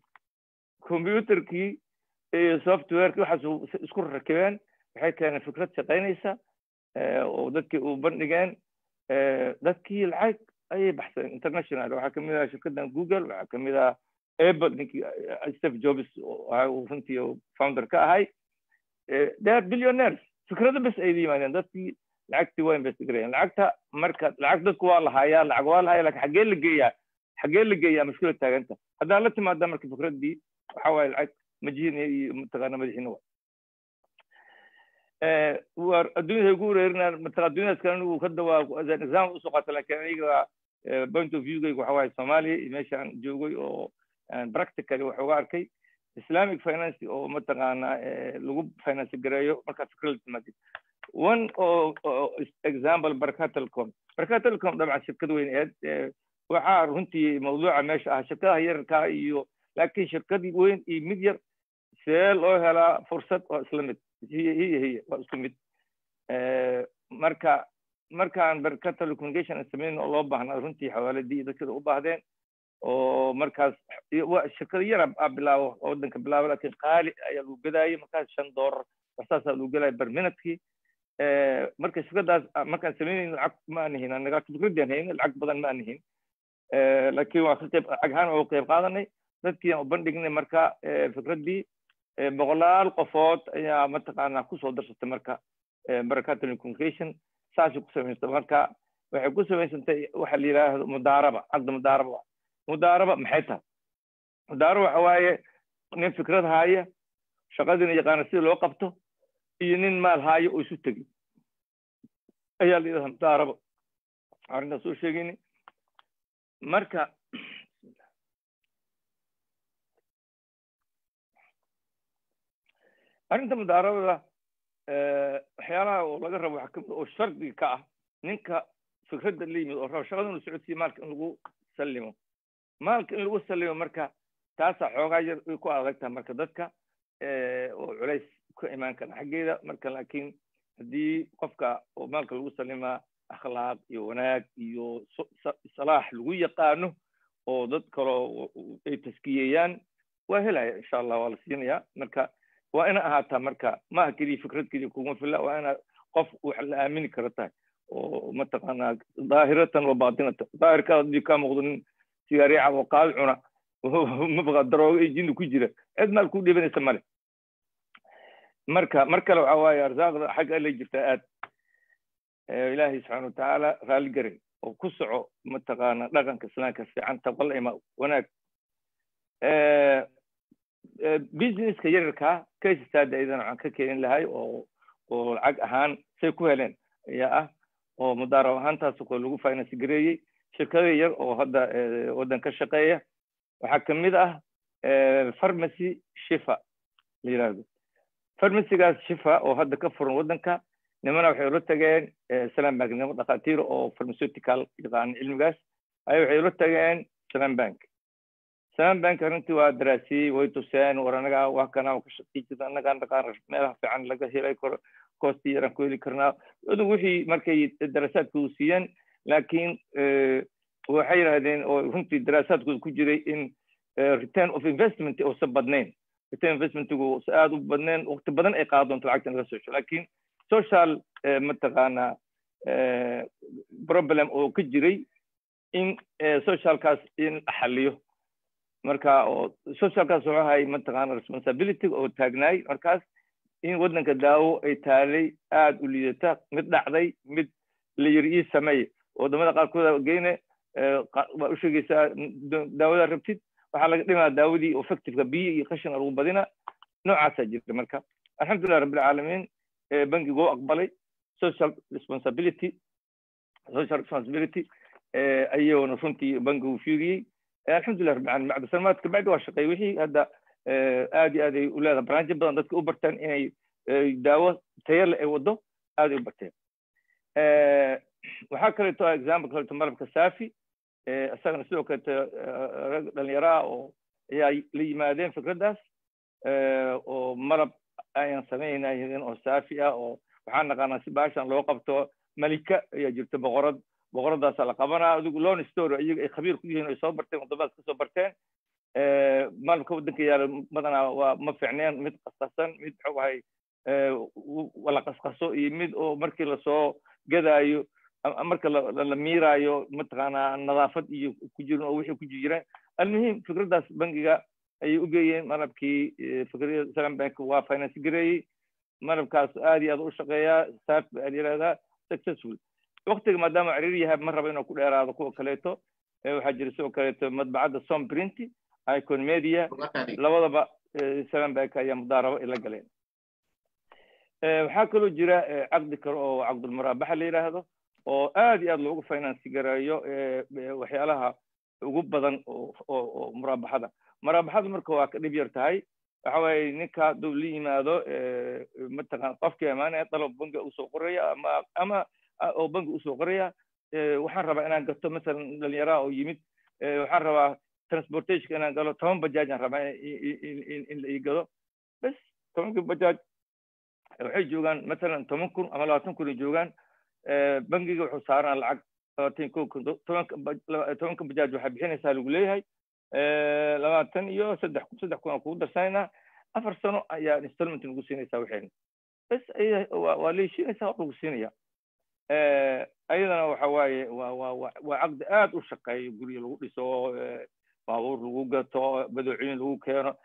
combyuterkii iyo softwareki waxaasu isku rakibeen waxay keeneen fikrad shaqaynaysa eh, oo dadkii u bandhigeen eh, dadkii lacag ayay baxsadeen international waxaa kamid ah shirkaddan google waxaa kamid ah apple ninkii steve jobs runtii founder ka ahay theyare billionaires fikrado bas ay yimaadeen dadkii lacagtii waa investigreen lacagta marka lacag dadku waa lahaayaa lacag waa lahaayaa lakin xaggee la geeyaa xaggee la geeyaa mushkila taaganta haddaa la timaada marka fikraddii waxa lacag majihiina iyo mataqaana madaxiina wa war adduunyada ugu wareerinaan mataqaa adduunyadaas kalena uu ka dawaaqo as usoo qaata lakin aniga point of viewgayga waxa soomaaliya iyo meesha joogay oo practically wax uga arkay islamic finance oo mataqaana lagu finance gareeyo markaad fikra la timaadid one oh, oh, example barcatelcom barcatelcom dabcan shirkad weyneed eh, eh, waxaa runtii mawduuca meesha ah shirkadaha yararkaa iyo laakiin shirkad weyn iyo mid yar see loo helaa fursad oo isla mid hiya hiya waa isku mid eh, marka markaan barcatal communication an samayno loo baahnaa runtii xawaaladii iyo dadkida u baahdeen oo markaas shirkada yara bilaabo waddanka bilaabo laakiin qaali ayaa lagu gadaayay markaas shan doolar waxsaasaa lagu galaaya barminadkii marka shirkadaas ah, markaan samaynayn lacag ma anaga khibradan hayna lacag badan ma aan hayn laakiin qayb lacag ahaan uga qayb qaadanay dadkii u bandhignay marka fikraddii boqolaal qofood ayaa mataqaanaa kusoo darsatay marka maracatolin communication saasay ku samaysantay marka waxay ku samaysantay waxa la yidhaahdo mudaaraba hadda mudaaraba mudaaraba maxay tahay mudaaraba waxa waaye nin fikrad haaya shaqadiina yaqaana sida loo qabto iyo nin maal haayo oo isu tegey ayaa la yidhahdaa mudaarabo arrinkaas soo sheegayni marka arrinta mudaarabada eh, waxyaalaha oo laga rabo waxaa kamid oo shardiga ka ah ninka fikradda la yimid oo rabo shaqada inuu socodsiiyo maalka in lagu sallimo maalka in lagu sallimo marka taasaa xoogaa yar way ku adagtaa marka dadka eh, oo culays ka imaan karna xaggeeda marka laakiin haddii qofka oo maalka lagu salimaa akhlaaq iyo wanaag iyo salaax lagu yaqaano oo dad kaleo ay taskiyeeyaan waa helaya insha allah waa la siinaya marka waa ina ahaataa marka maaha keliya fikrad keliya kuma filla waa ina qof wax la aamini karo tahay oo mataqaanaa daahiratan wa baatinatan daahirkaada hadii kaa muuqdo nin sigaariica oo cuna *laughs* mabqa daroogo ee jinni ku jira cid maal ku dhibanaysa male marka mar kale waxaa waaye arsaaqda xag alla jirta aad ilaahay subxaana watacaala raaligarin oo ku soco mataqaana dhaqanka islaamka fiican taqwal ima wanaag businesska yararkaa cases hadda idana waxaan ka keenin lahay oo oo lacag ahaan say ku heleen ayaa ah oo mudaarab ahaan ko lagu finance gareeyey shirkada yar oo hadda waddan ka shaqeeya waxaa kamid ah farmacy shifa la yidhaahdo farmasigaas shifa oo hadda ka furan waddanka nimana waxay ula tageen eh, salam bank nimo dhakhaatiir oo pharmaceutical yaqaan cilmigaas ayay waxay ula tageen salam bank salam bank runtii waa daraasiyey way tuseen war anaga waa ka shaqii jira anagaan dhaqaan meelaha fiican laga helay koosti yaraan ku heli karnaa adugu wixii markay daraasaadka u siiyeen laakiin eh, waxay yidhahdeen oo runtii daraasaadkooda ku jiray in eh, return of investment uusan badnayn investmentigu si aad u badneen wakti badan ay qaad doonto lacagta in laakiin social mataqaana problem oo ka jiray in socialkaas in la xaliyo marka oo socialkaas wuxuu ahay mataqaana responsibility oo taagnaay markaas in waddanka daawo ay taalay aad u liidata mid dhacday mid la yiri ii sameeye wadamada qaarkood geyne waxaad u sheegaysaa daawada rabtid waxaa laga dhimaya daawadii oo factiveka biyo iyo qashina lagu badina noocaasaa jirta marka alxamdulilah rabbilcaalamiin bankigu aqbalay social responsibility social responsibility ayaguna runtii bankigu fiiriyey alxamdulilah rabbilcalamin bacda sanamaadka bacdi waa shaqeey wixii hadda aad iyo aad ay uleedaha barnaamijyo badan dadka u bartaan inay daawo tayale ay wado aaday u barteen waxaa kaleeto example kaleeto malabka saafi isagana sidoo kaleete rag dhallinyaraha oo ayaa la yimaadeen fikraddaas oo malab ayan samaynaynin oo saafi ah oo waxaan naqaanaa si baashan loo qabto malika ayaa jirta boqorad boqoraddaasa la qabanaa adigu lon story iyaga ay khabiir ku yihiin ay soo barteen waddamadaas kasoo barteen malabka waddanka yaala badanaa waa ma ficneen mid qasasan mid xogahay la qasqaso iyo mid oo markii lasoo gadaayo marka la miiraayo mataqaanaa nadaafad iyo ku jirin oo wixii ku jiraan almuhim fikraddaas bangiga ayay ugeeyeen malabkii eh, fikrada salam bank waa finance gareeyey malabkaas aad iyo aad u shaqeeyaa staff aad yirahdaa successful waktiga maadaama ciriir yahay ma raba inuu ku dheeraado kuwa kaleeto eh, waxaa jira sidoo kaleeto madbacadda som print icon media labadaba eh, salam bank ayaa mudaarabo ila galeen waxaa kaloo jira caqdi kale oo caqdulmuraabaxa la yidhaahdo oo aad iyo aad loogu finance gareeyo waxyaalaha ugu badan oo muraabaxada muraabaxada marka waa ka dhib yar tahay waxa weeye ninka hadduu la yimaado mataqana qofkii amaanaya dalab bangiga usoo qoraya ama ama oo bangiga usoo qoraya waxaan rabaa inaan gato masalan dhalinyaraha oo yimid waxaan rabaa transportationka inaan galo toban bajaaj aan rabaa in la ii bes tobankii bajaaj waxay joogaan masalan toban kun ama labaatan kun ay joogaan bangiga wuxuu saaran lacag tobanka bajaaj waxay bixinaysaa lagu leeyahay labaatan iyo saddex kun saddex kun aan kugu darsanaynaa afar sano ayaa installment nagu siinaysaa waxayna bes waa leeshiinaysaa wax lagu siinaya ayadana waxa waaye waa caqdi aad u shaqeeya guryo lagu dhiso baabuur lagu gato badeecooyin lagu keeno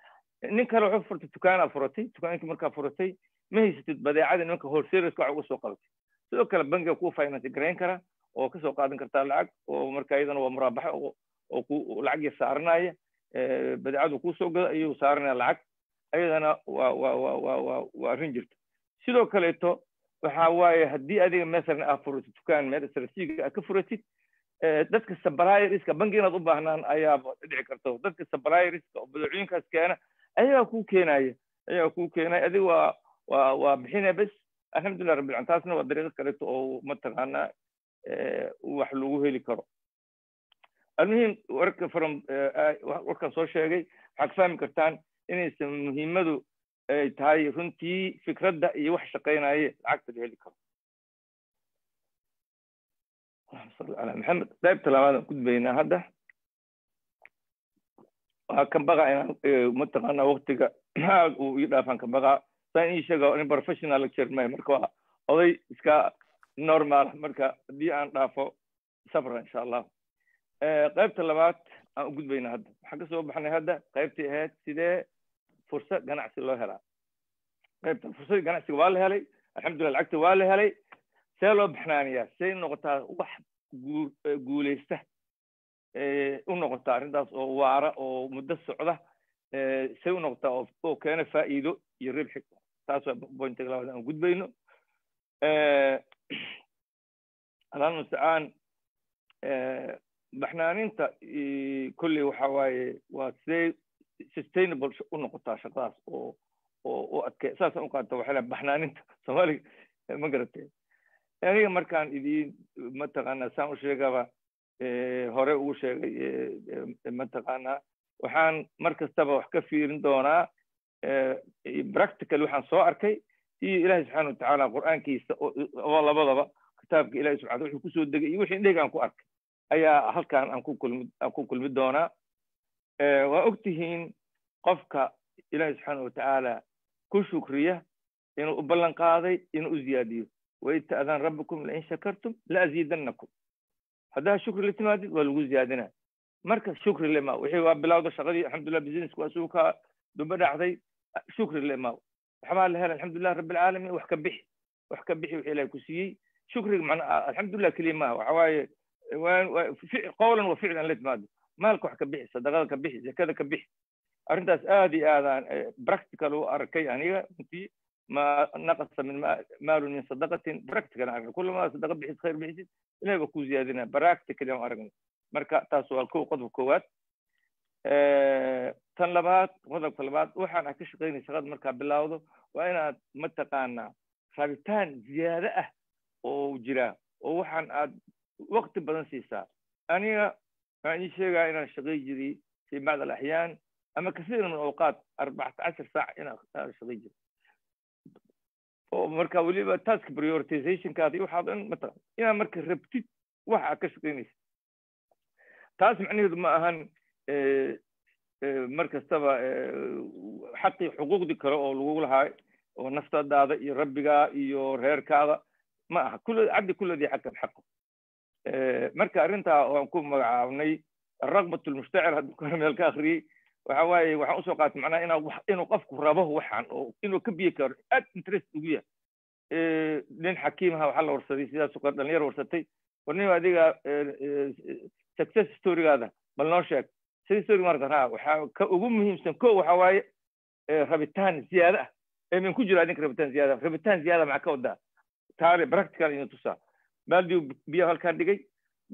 nin kale wuxuu furtay dukaana furatay dukaankii markaa furatay ma haysatid badeecada nimanka horseerska wax uga soo qabatay sidoo kale bankiga kuu finance garayn kara oo kasoo qaadan kartaa lacag oo marka iyadana waa muraabaxo oo ku lacagii saaranaya badeecadu kuu soo gada ayuu saaranaya lacag ayadana waa waa waa waa waa waa arrin jirta sidoo kaleeto waxa waaye haddii adiga masalan aad furatid dukaan meel istrataajiga aad ka furatid dadka sabrierska bangi inaad u baahnaan ayaaba dhici karto dadka sabrierska oo badeecooyinkaas keena ayagaa kuu keenaya ayagaa kuu keenaya adiga waa waa waa bixinaya bes alxamdulilah rabbil alamin taasna waa dariiqo kaleeto oo mataqaana wax lagu heli karo almuhim warka from warkaan soo sheegay waxaad fahmi kartaan inaysan muhiimadu ay tahay runtii fikradda iyo wax shaqaynaye lacagta la heli karo ala maxamed qaybta labaadaan gudbaynaa hadda waa kan inaan mataqaana waktiga *clears throat* uu ii dhaafaan kan saan ii sheega nin professional lecture mahe marka waa oday iska normal marka haddii aan dhaafo safra insha allah eh, qaybta labaad aan u gudbayna hadda waxaan kasoo baxnay hadda qaybtii ahayd sidee fursa ganacsi loo helaa qaybta fursad ganacsiga waa la helay alxamdulilah lacagta waa la helay see loo baxnaaniyaa see noqotaa wax guuleysta eh, eh, u noqotaa arrintaas oo waara oo muddo socda say u noqotaa oo keena faa'iido iyo ribxi taas waa bointiga labaad aan gudbayno allah mustacaan baxnaaninta kolley waxa waaye waa sidee sustainable u noqotaa shaqadaas oo oo u adkee saasaan u qaata waxaa baxnaaninta *laughs* soomaaliga ma garatee aniga markaan idiin mataqaanaa saan u sheegaba hore ugu sheegay mataqaanaa waxaan mar kastaba wax ka fiirin doonaa eh, practical waxaan soo arkay iyo ilaahay subxaana watacaala qur'aankiisa oo labadaba kitaabka ilahi subxana wuxuu kusoo degay iyo wixii dheg aan ku arkay ayaa halkan aan ku kulmi doonaa eh, waa ogtihiin qofka ilaahi subxaana watacaala ku shukriya inuu u ballan qaaday inuu u ziyaadiyo waid ta'dan rabbikum lain shakartum la aziidannakum haddaa shukri la timaadid waa lagu ziyaadinaa marka shukri lema wixii waa bilowda shaqadii alxamdulillah businessk waa duba dhacday shukri lema waxbaa la hel alxamdulilah rabbilcaalamiin wax ka bixi wax ka bixi wixii ilahay ku siiyey shukriga mana ah, alxamdulilah keliya maaha waxa qowlan wa ficlan la maalka wax ka bixi sadaqada ka bixi zakada ka bixi arrintaas aad iyo aadaan eh, practical u arkay aniga runtii ma naqasa min maalun min sadaqatin practical arka kulama sadaqa bixisid khayr bixisid ilahay baa ku ziyaadinaya practical aan aragnay marka taas waa ko qodobka koowaad tan labaad qodobka labaad waxaan aad ka shaqeynay shaqada markaa bilaawdo waa inaad mataqaanaa rabitaan ziyaado ah oo jiraa oo waxaan aad wakti badan siisaa aniga waxaan ii sheegaa inaan shaqey jiray fii bacd alaxyaan ama kasiira min awqaat cashar saac inaan shaqey jira oo marka weliba task prioritizationkaada waxaad dhan mataqaan inaad marka rabtid waxa aad ka shaqeynaysa taas macnaheedu ma ahan eh, eh, mar kastaba eh, xaqii xuquuqdii kale oo lagula haay oo naftadaada iyo rabbigaa iyo reerkaada ma aha caddi kulladii xaqan xaqo marka arrintaa waan ku magacaabnay raqbat lmushtacir hadduu kale meel ka akriyey waxa waaye waxaan usoo qaatay macnaha inaa inuu qofku rabo waxaan oo inuu ka biyi karo aad interest ugu yahay nin xakiimaha waxaa la warsaday sidaaso kale dhalinyar warsatay war nin adiga success storygaada bal noo sheeg success story markan ka ugu muhiimsan ko waxa waaye rabitaan ziyaada ah emin ku jiro adinka rabitaan ziyaada rabitaan ziyaada maxaa ka wadaa taale practical inuu tusaa baaldigu biyaha halkaan dhigay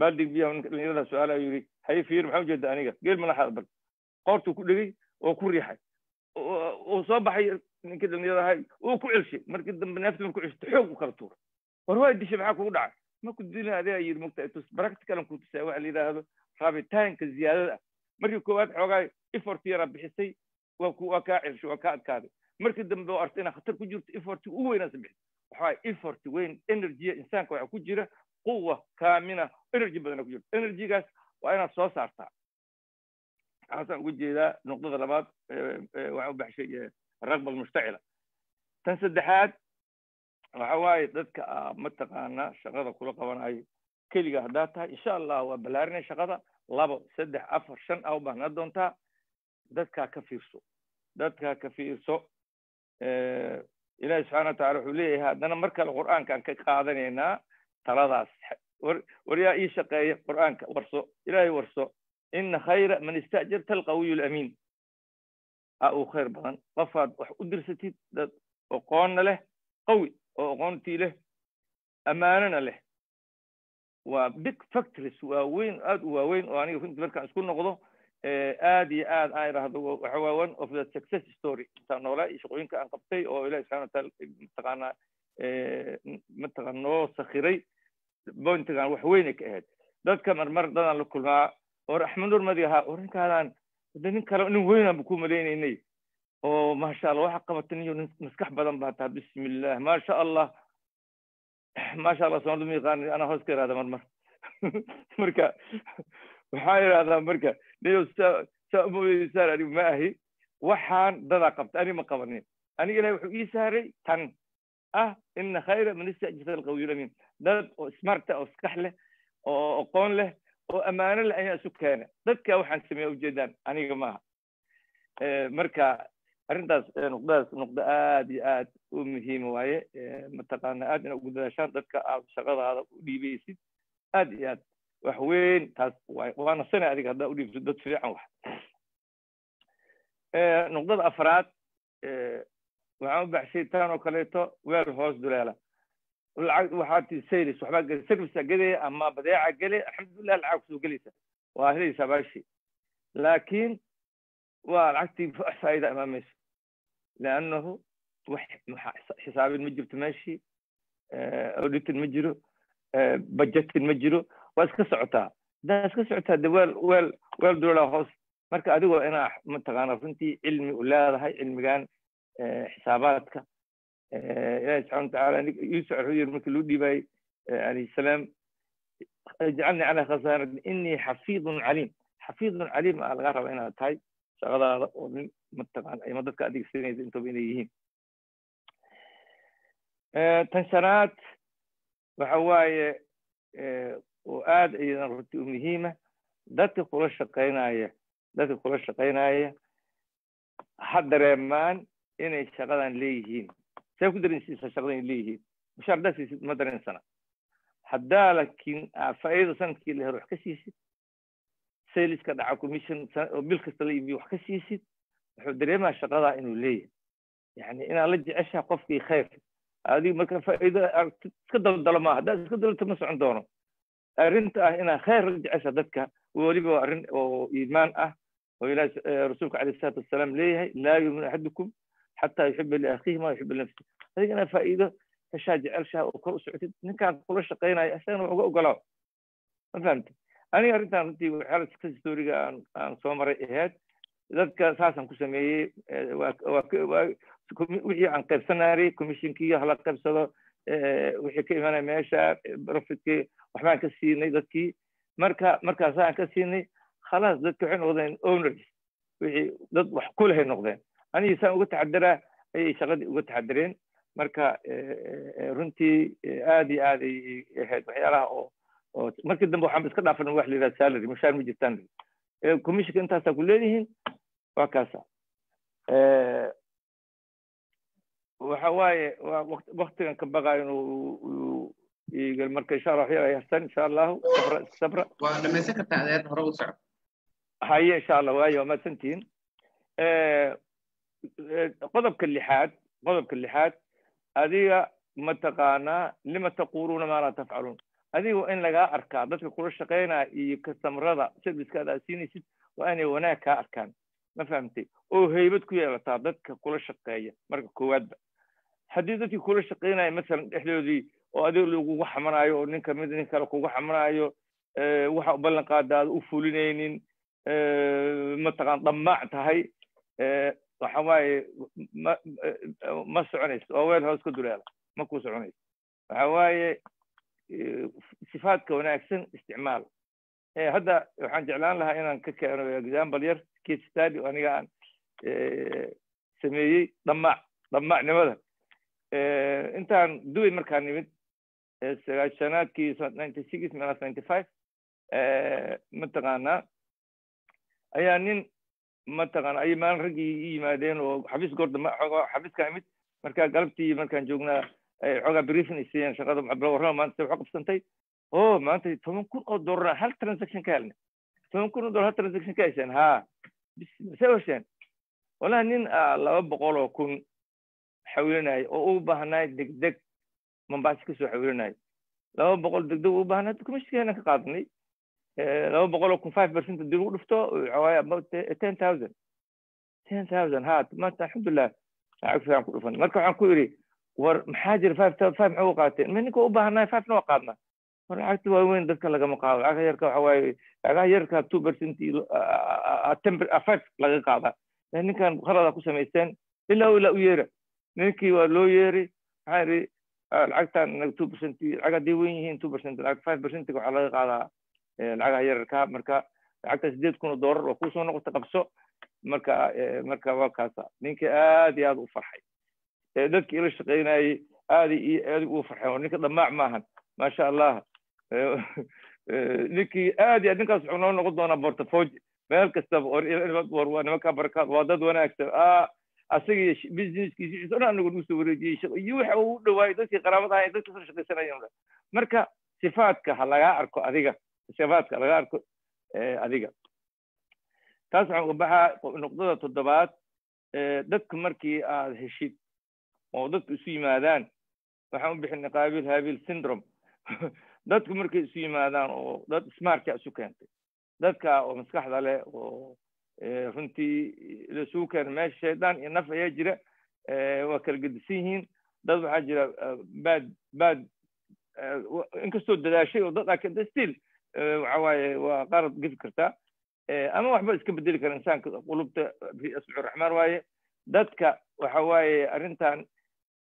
baaldigu biyaha dhallinyarada su-aala yidhi haye fiir maxaa ujeeda aniga geel malaxaad bal qoortuu ku dhigay oo ku riixay uu soo baxay ninkii dhallinyarada ahay uu ku celshay markii dambe neeftima ku ceshta xoog u kala tuuray war waa dishay maxaa kugu dhacay markuu dunida adiga yidhi mugta bracticaln kutusaawaa la yidhaahdo raabitaanka ziyaadada markii koowaad xoogaa effort yara bixisay waa kaa cesho waa kaa adkaaday markii dambe oo arta inaa khatar ku jirto efforti u weynaasa bixis waxaa effort weyn energya insaanka waxaa ku jira quwa kaamina energy badana ku jirto energygaas waa inaad soo saartaa waxaasaan ugu jeedaa nuqdada labaad waxaa u baxshay raqba almushtacila tan saddexaad waxa waaye dadka a ah, mataqaana shaqada kula qabanayo keliga haddaad tahay insha allah waa ballaarinay shaqada labo saddex afar shan a u doontaa dadkaa ka fiirso dadkaa ka fiirso ilaahi subxana wa tacala wuxuu leeyahay haddana mar kale qur'aankaan ka qaadanaynaa taladaas war yaa ii shaqeeya qur'aanka warso ilaahay warso ina khayra man istajarta alqawiyu lamiin a uu khayr badan qofaad wax u dirsatid dad oqoonna leh qawi oo aqoontii leh ammaanana leh waa big factories waaweyn aada u waaweyn oo aniga runtii markaan isku noqdo aada iyo aad aan idhaahdo waxawaa one of the success story intaan noolaa iyo shaqooyinka aan qabtay oo ilahi subxana wataala mataqaanaa mataqaan noo sakhiray pointigan wax weyne ka ahayd dadka marmar dadaan la kulmaa oo axmed nur madi ahaa orinkaadaan nin kale nin weynaan ba ku malaynaynay oo maasha allah waxa qabatay niyo maskax badan baa taha bismillaah maasha allah maasha allah soomaalidu ma yaqaani anaa hoos ka ihahda marmar marka waxaan idhahdaa marka niyo saa saa umoyeysan anigu ma ahi waxaan dadaa qabta ani ma qabanin aniga ilahay wuxuu ii saaray tan ah ina khayra man istajfada alqawiyul amiin dad oo smarta oo iskax leh oo aqoon leh oo ammaano leh ayaa isu keena dadka waxaan sameeya ujeedaan aniga maaha marka arrintaas nuqdadaas nuqdo aad iyo aad u muhiima waaye mataqaana aad inaad ugu dadka aad shaqadaada u dhiibaysid aad iyo aad wax weyn taas waana sana adiga haddaa u dhiibto dad fiican wax nuqdada afraad waxaan u baxshay taan oo kaleeto weel hoos duleela lacag waxaad sales waxbaa gel servicea gelaya ama badeeca gele alxamdulilah lacag kusoo gelaysa waa helaysaa baashi laakiin waa lacagtii *laughs* faa'iida imaan لانه حسابي ما جبت ماشي اوليت ما jiro bajetin ma jiro waa iska socotaa haddaad iska socotaa de weel weel weel duulaa hoos marka adigu waa inaa mataqaana runtii cilmi u leedahay cilmigan xisaabaadka ilaahi subxana watacaala yuusuf alxudir markii luu dhiibayay alayhi salaam ijcalnii calaa khasaanati inii xafiidun caliim xafiidun caliim aa laga rabaa inaad tahay shaqadaada oo nin mataqaan ayma dadka adeegsanaysa intuba inay yihiin tan shanaad waxa waaye oo aad iyadana runtii u muhiima dadka kula shaqaynaya dadka kula shaqaynaya ha dareemaan inay shaqadan leeyihiin see ku dareensiisa shaqadan ay leeyihiin mushaar haddaa siisid ma dareensana haddaa laakiin faa'iidada sanadkii la wax ka siisid seliska dhaca commission bil kasta la iibiyo wax ka siisid wuxuu dareemaa shaqadaa inuu leeyahay yani inaad la jeceshaha qofkii khayrka adiga marka faa'iido iska daldalo maaha haddaad iska dalto ma socon doono arrinta ah inaad khayr la jecesha dadka weliba waa arrin oo iimaan ah oo ilaah rasuulka caleyhi salaatu wasalaam leeyahay laa yuuminu axadukum xataa yuxiba liakhiihi ma yuxiba linafsihi adiga inaad faa'iido heshaa jecelshaha oo kor u socotid ninkaan kula shaqaynayo isagana wax uga ogolaaw ma fahamtid aniga arrintan runtii xeladka historiga aan soo maray ahayd dadka saasaan ku sameeyey wixii aan qaybsanayay commissionkiiyo hala qaybsado wixii ka imanaya meesha profitkii waxbaan ka siinay dadkii marka markaasaan ka siinay khalaas dadki waxay noqdeen owners wixii dad wax ku noqdeen anigii saan uga taxadiraa ayay shaqadii uga taxadireen marka runtii aad iyo aad ayay ahayd waxyaalaha oo oo markii dambe waxaan iska dhaafana wax la yidhaha salary mushaar ma jirtaan commissionka intaasaa ku leedihiin waa kaasa waxa waaye waktigan ka baqaayo inuu iga marka insha allah waxyaaba insha allahu sabra sabra waa dhamaysan kartaa adeed hore u soco haye insha allah waayo waa mahadsantihiin qodobka lixaad qodobka lixaad adiga mataqaanaa lima taquluuna maa laa tafcaluun adiga in lagaa arkaa dadka kula shaqeynaya iyo kastamrada servicekaada aad siinaysid waa inay wanaag kaa arkaan ma fahamtay oo heybad ku yeelataa dadka kula shaqeeya marka koowaadba haddii dadkii kula shaqaynaya masalan dhexdoodii oo adiga lagugu xamanaayo oo ninka mid nin kale kugu xamanaayo waxa ballan qaadaada u fulinaynin mataqaan dhammaac tahay waxa waaye ma ma soconayso waa weel hoos ka duleela ma ku soconayso waxa waaye sifaadka wanaagsan isticmaal eh, hadda waxaan jeclaan lahaa inaan ka keeno example yar case study aniga aan eh, sameeyey dhamac dhamacnimada eh, intaan duway markaan nimid sagaashanaadkii ninety six ninety five mataqaanaa ayaa nin mataqaana ayay maalin raggii i yimaadeen oo xabiis goor dambe xabiiskaa imid markaa galabtii markaan joognaa ogaa briefin ay siiyeen shaqada abdulwarraba maanta waxaa qabsantay o oh, maanta toban kun oo dollar ah, hal transaction ka helna toban kun oo dollar hal transaction ka hesheen ha bisee hesheen walahi nin ah, laba boqol oo kun xawilinayo oo u baahnaay degdeg mambaasi kasoo xawilinayo laba boqol degdeg u baahnaay commissionkeena ka qaadnay laba boqol oo kun five percent dib ugu dhufto waxawaaye about ten thousand ten thousand ha maanta alxamdulilah lacag fiican ku dhufan marka waxaan ku yidhi war maxaa jira maxaa u qaateen ninkuu u baahannahay fivena waa qaadnaa war lacagta waaweyn dadka lagama qaado lacagaha yarka waxa waaye lacagaha yarka two percent uh, uh, uh, five laga qaadaa eh, ninkan khalada ku samaysteen ilaa ilaa u yeera ninkii waa loo yeeri maxaa iri lacagtan two percent lacag hadday wen yihiin two percent lacag five percentiga waxaa laga qaadaa eh, lacagaha yararka marka lacagta sideed kun oo doolar oo kusoo noqota qabso marka eh, marka waa kaasa ninkii aad iyo aad u farxay ee dadkii la shaqaynayey aadi iyo aadi uu farxay ninka dhamaac maahan maasha allah ninkii aad ah, ninkaas wuxuu noo noqon doonaa portafooji meel kastaba or waa nimanka barakaad waa dad wanaagsan a asaga iyo businesskiisa dhan nagu soo wareejiyey iyo waxa uu dhawaayey dadkii qaraabada ahay dadkii soo shaqaysanayeen marka sifaadka ha lagaa arko adiga sifaadka lagaa arko adiga taas waxaan uga baxaa nuqdada toddobaad dadku markii aad heshid oo dadku isu yimaadaan waxaan u bixinay qaabil habil syndrome *laughs* dadku markay isu yimaadaan oo dad smartka ah isu keentay dadka oo maskaxda leh oo eh, runtii lasugu keena meesha shaydaan iyo naf ayaa jira eh, waa kala gedisan yihiin dad waxaa jira eh, bad bad inkastoo dadaashay oo dad akada ah still waxawaaye waa qarad gefi kartaa ama waxba iska bedeli kara insaanka qulubta fi asbuc raxmaan waaye dadka waxa waaye arrintan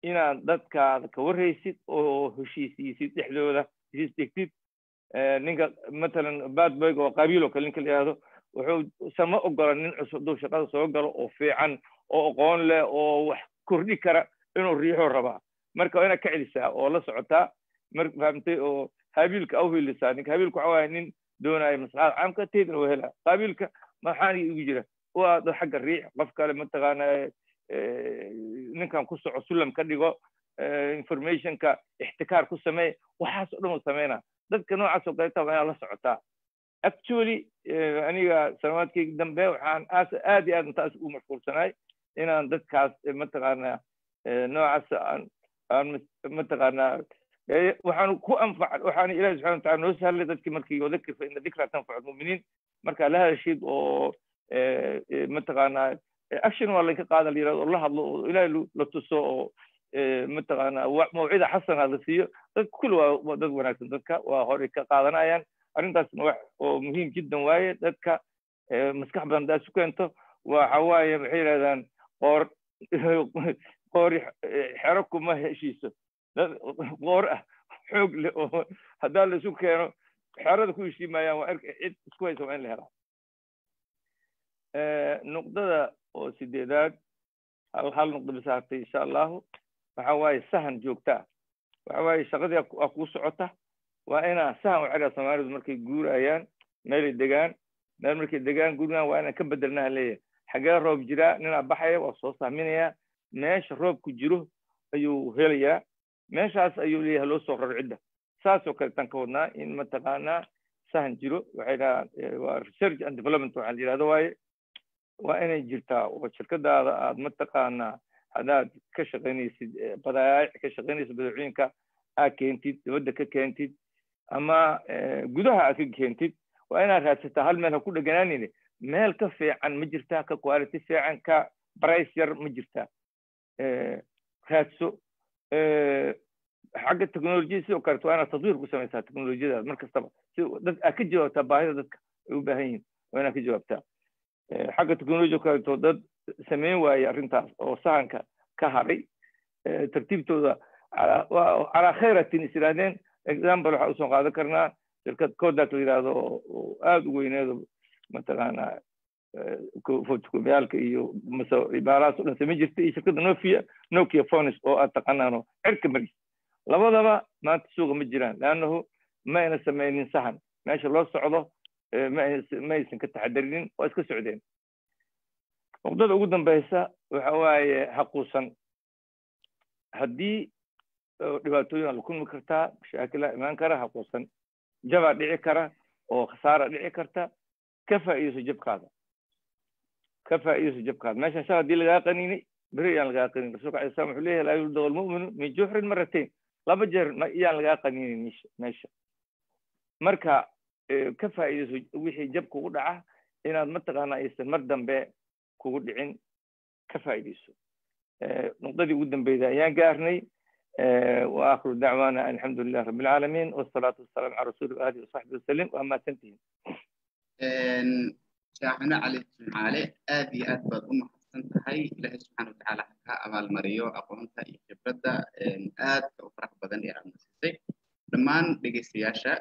inaad dadkaada ka wareysid oo heshiisiisid dhexdooda heshiisdegtid ninka matalan badboyga oo qabiil oo kale ninka la yidhahdo wuxuu sama ogola nin cusub duu shaqada soo galo oo fiican oo aqoon leh oo wax kordhi kara inuu riixo rabaa marka waa inaad ka celisaa oo la socotaa mar fahamtay oo habiilka awhilisaa ninka habiilka waxa waaye nin doonaya maslaxada caamka teedna waa qabiilka maxaanigi igu jira waad xagga riix qof kale mataqaana ninkan ku soco sulam ka dhigo eh, informationka ixtikaar ku samee waxaas dhan u sameynaa dadka noocaasoo kaleeta ayaa la socotaa actually eh, aniga sanawaadkeygi dambe waxaan aad iyo aad intaas ugu mashquulsanahay inaan dadkaas eh, mataqaanaa noocaas aan mataqaanaa waxaan ku anfac waxaana ilahi subxana wa noo sahlay dadkii markii wadakir fa ina dikra tanfacu lmuminiin markaa la hadashid oo mataqaanaa Eh, action waa laga qaada la yirahdo oo la hadlo oo ilaahay la tuso oo eh, mataqaana mawcida xasana la siiyo dadka kulli waa dad wanaagsan dadka waa horey ka qaadanayaan arrintaasna wax oo muhiim jiddan waaye dadka eh, maskax badan haddaa isu keento waxa waaye maxay yidhahdaan qoor *laughs* qoori xero kuma heshiiso dad qoor ah xoog leh oo haddaa la keeno xerada ku heshiimayaan waa cid isku haysa waa in la helaa nuqdada oo sideedaad hal hal nuqdo bis hartay insha allahu waxa waaye sahan joogta waxa waaye shaqadii aa kuu socota waa inaa sahan u xiraa soomaalidu markay guurayaan meelay degaan meel markay degaan gurigan waa inaan ka bedelnaa leeyahay xagee roob jiraa ninaa baxaya waa soo saaminayaa meesha roobku jiro ayuu helayaa meeshaas ayuu leeyahay loo soo rar cidda saasoo kaleetaan ka wadnaa in mataqaanaa sahan jiro waxay dhahaa waa research and development waxaa la yidhahdo waaye waa inay jirtaa oo shirkadaada aad mataqaanaa hadaad ka shaqaynaysid badaayac ka shaqaynaysid badacooyinka aad keentid dibadda ka keentid ama gudaha aad ka keentid waa inaad raadsataa hal meel ha ku meel ka fiican ma jirtaa ka quality fiican ka brice yar ma jirtaa raadso xagga technolojiyada sidoo kaleet waa inaad tadwiir ku samaysaa technolojiyadaada mar si dad aad ka jawaabtaa baahida dadka ay u baahan yihin waa inaad ka jawaabtaa xagga technology kaleeto dad sameyn waaye arrintaas oo sahanka ka haray tartiibtooda calaa khayratin is yidhahdeen example waxaan usoo qaadan karnaa shirkad kodak la yidhaahdo oo aada u weyneedo mataqaana fotokobyaalka iyo mase cibaarahaas o dhan samayn jirtay iyo shirkadda nofiya nokia phonis oo aad taqanaano cirka maris labadaba maanta suuqa ma jiraan leannahu ma ayna sameynin sahan meesha loo socdo ma aysan ka taxadarinin waa iska socdeen nuqdada ugu dambaysa waxa waaye haquusan haddii dhibaatooyin la kulmi kartaa mashaakila imaan kara haquusan jabaa dhici kara oo khasaara dhici karta ka faa'iidayso jabkaada ka faa'iidayso jabkaada meeshan shal haddii lagaa qaninay beri iyaan lagaa qaninin rasuulka alai salam wuxuu leeyahy laa yurdaw almu'minu min juxrin maratain laba jeer iyaan lagaa qaninin meesha meesha marka ka faa'iidayso wixii jab kugu dhaca inaad mataqaana aysan mar dambe kugu dhicin ka faa'iidayso nuqdadii ugu dambeyda ayaan gaarnay وآخر دعوانا الحمد لله رب العالمين والصلاة والسلام على رسول الله وصحبه وسلم وأما تنتهي شاحنا
علي علي أبي أدبر أم حسن تحي إلهي سبحانه وتعالى حكا أمال مريو أقوانتا إيكبردا آد وفرح بدن إيران نسيسي dhammaan dhegeystayaasha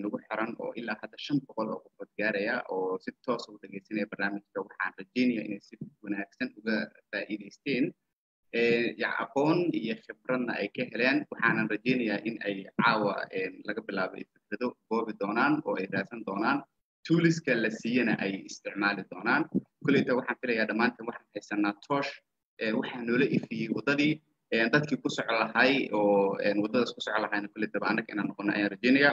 nagu xiran oo ilaa hadda shan boqol oo qofood gaaraya oo si toos u dhegeysanaya barnaamijka waxaan rajeynaya inay si wanaagsan uga faa'iideysteen aqoon iyo khibradna ay ka heleen waxaanan rajeynayaa in ay caawa laga bilaabay fikrado goobi doonaan oo ay raasan doonaan tuuliska la siiyana ay isticmaali doonaan kulleyta waxaan filayaa dhammaantan waxaan haysanaa toosh waxaa noola ifiyey wadadii dadkii ku soco lahay oo waddadaas ku soco lahayna kulle daba annaga inaan noqono ayaan rajaynaya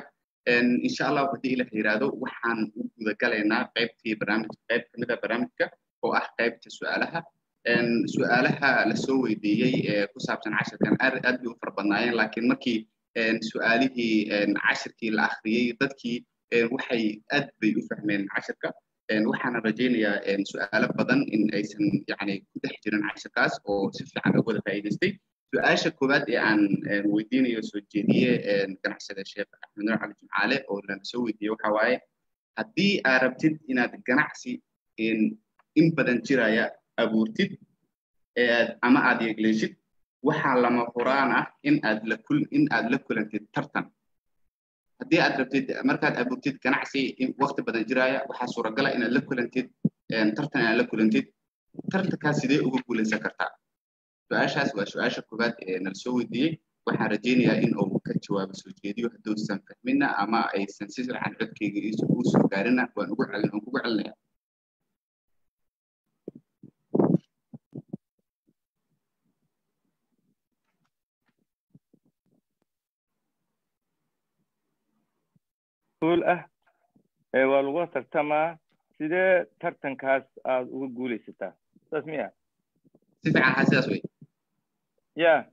insha allah haddii ilaah yiraahdo waxaan u gudagalaynaa galaynaa qaybtii barnaamijka qayb ka mid ah barnaamijka oo ah qaybta su-aalaha su-aalaha la weydiiyey ee ku saabsan cashirkan aad bay u fara badnaayeen laakiin markii su-aalihii cashirkii la akhriyey dadkii waxay aad bay u fahmeen cashirka waxaana rajaynayaa su-aalo badan in aysan yani ku dhex jirin cashirkaas oo si fiican uga wada faa'iidaystay su-aasha koowaad ee aan weydiinayo soo jeediye ganacsada sheekh axmed nuur cali jimcaale oo laga soo weydiiye waxa waaye haddii aad rabtid inaad ganacsi in badan jiraya abuurtid ama aad yeegleysid waxaa lama furaan ah inaad aad la in aad la kulantid tartan haddii aad rabtid markaad abuurtid ganacsi waqti badan jiraya waxaa suuragala inaad la kulantid tartan inaad la kulantid tartankaas sidee uga guulaysan kartaa su-aashaas waa su-aasha koowaad ee nala soo weydiiyey waxaan rajaynayaa in uu ka jawaabo soo jeediyo hadduusan fahmina ama aysan si sircan codkeyga uu soo gaarina waan ugu celin aan kugu celinaya
suul ah waa lagula tartamaa sidee tartankaas aad uga guulaysataa saas miya si fiican ha sidaas wey ya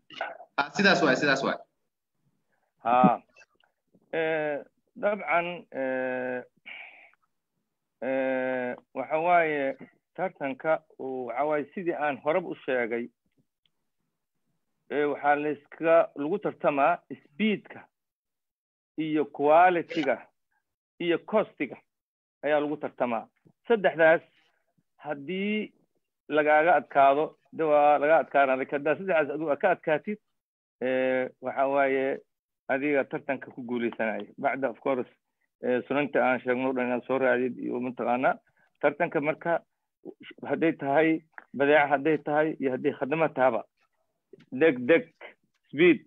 ah, sidaas waay sidaas waay ha ah. eh, dabcan eh, eh, waxa waaye tartanka waxa waaye sidii aan horab u sheegay waxaa layska lagu tartamaa speedka iyo qualityga iyo costiga ayaa lagu tartamaa saddexdaas haddii lagaaga adkaado de waa laga adkaarana haddaad sidaas aduga ka adkaatid waxa waaye adiga tartanka ku guuleysanaya bacda of course sunanta aan sheegno dhan aad soo raadid iyo mataqaanaa tartanka marka hadday tahay badeeca hadday tahay iyo hadday khadama tahaba deg deg speed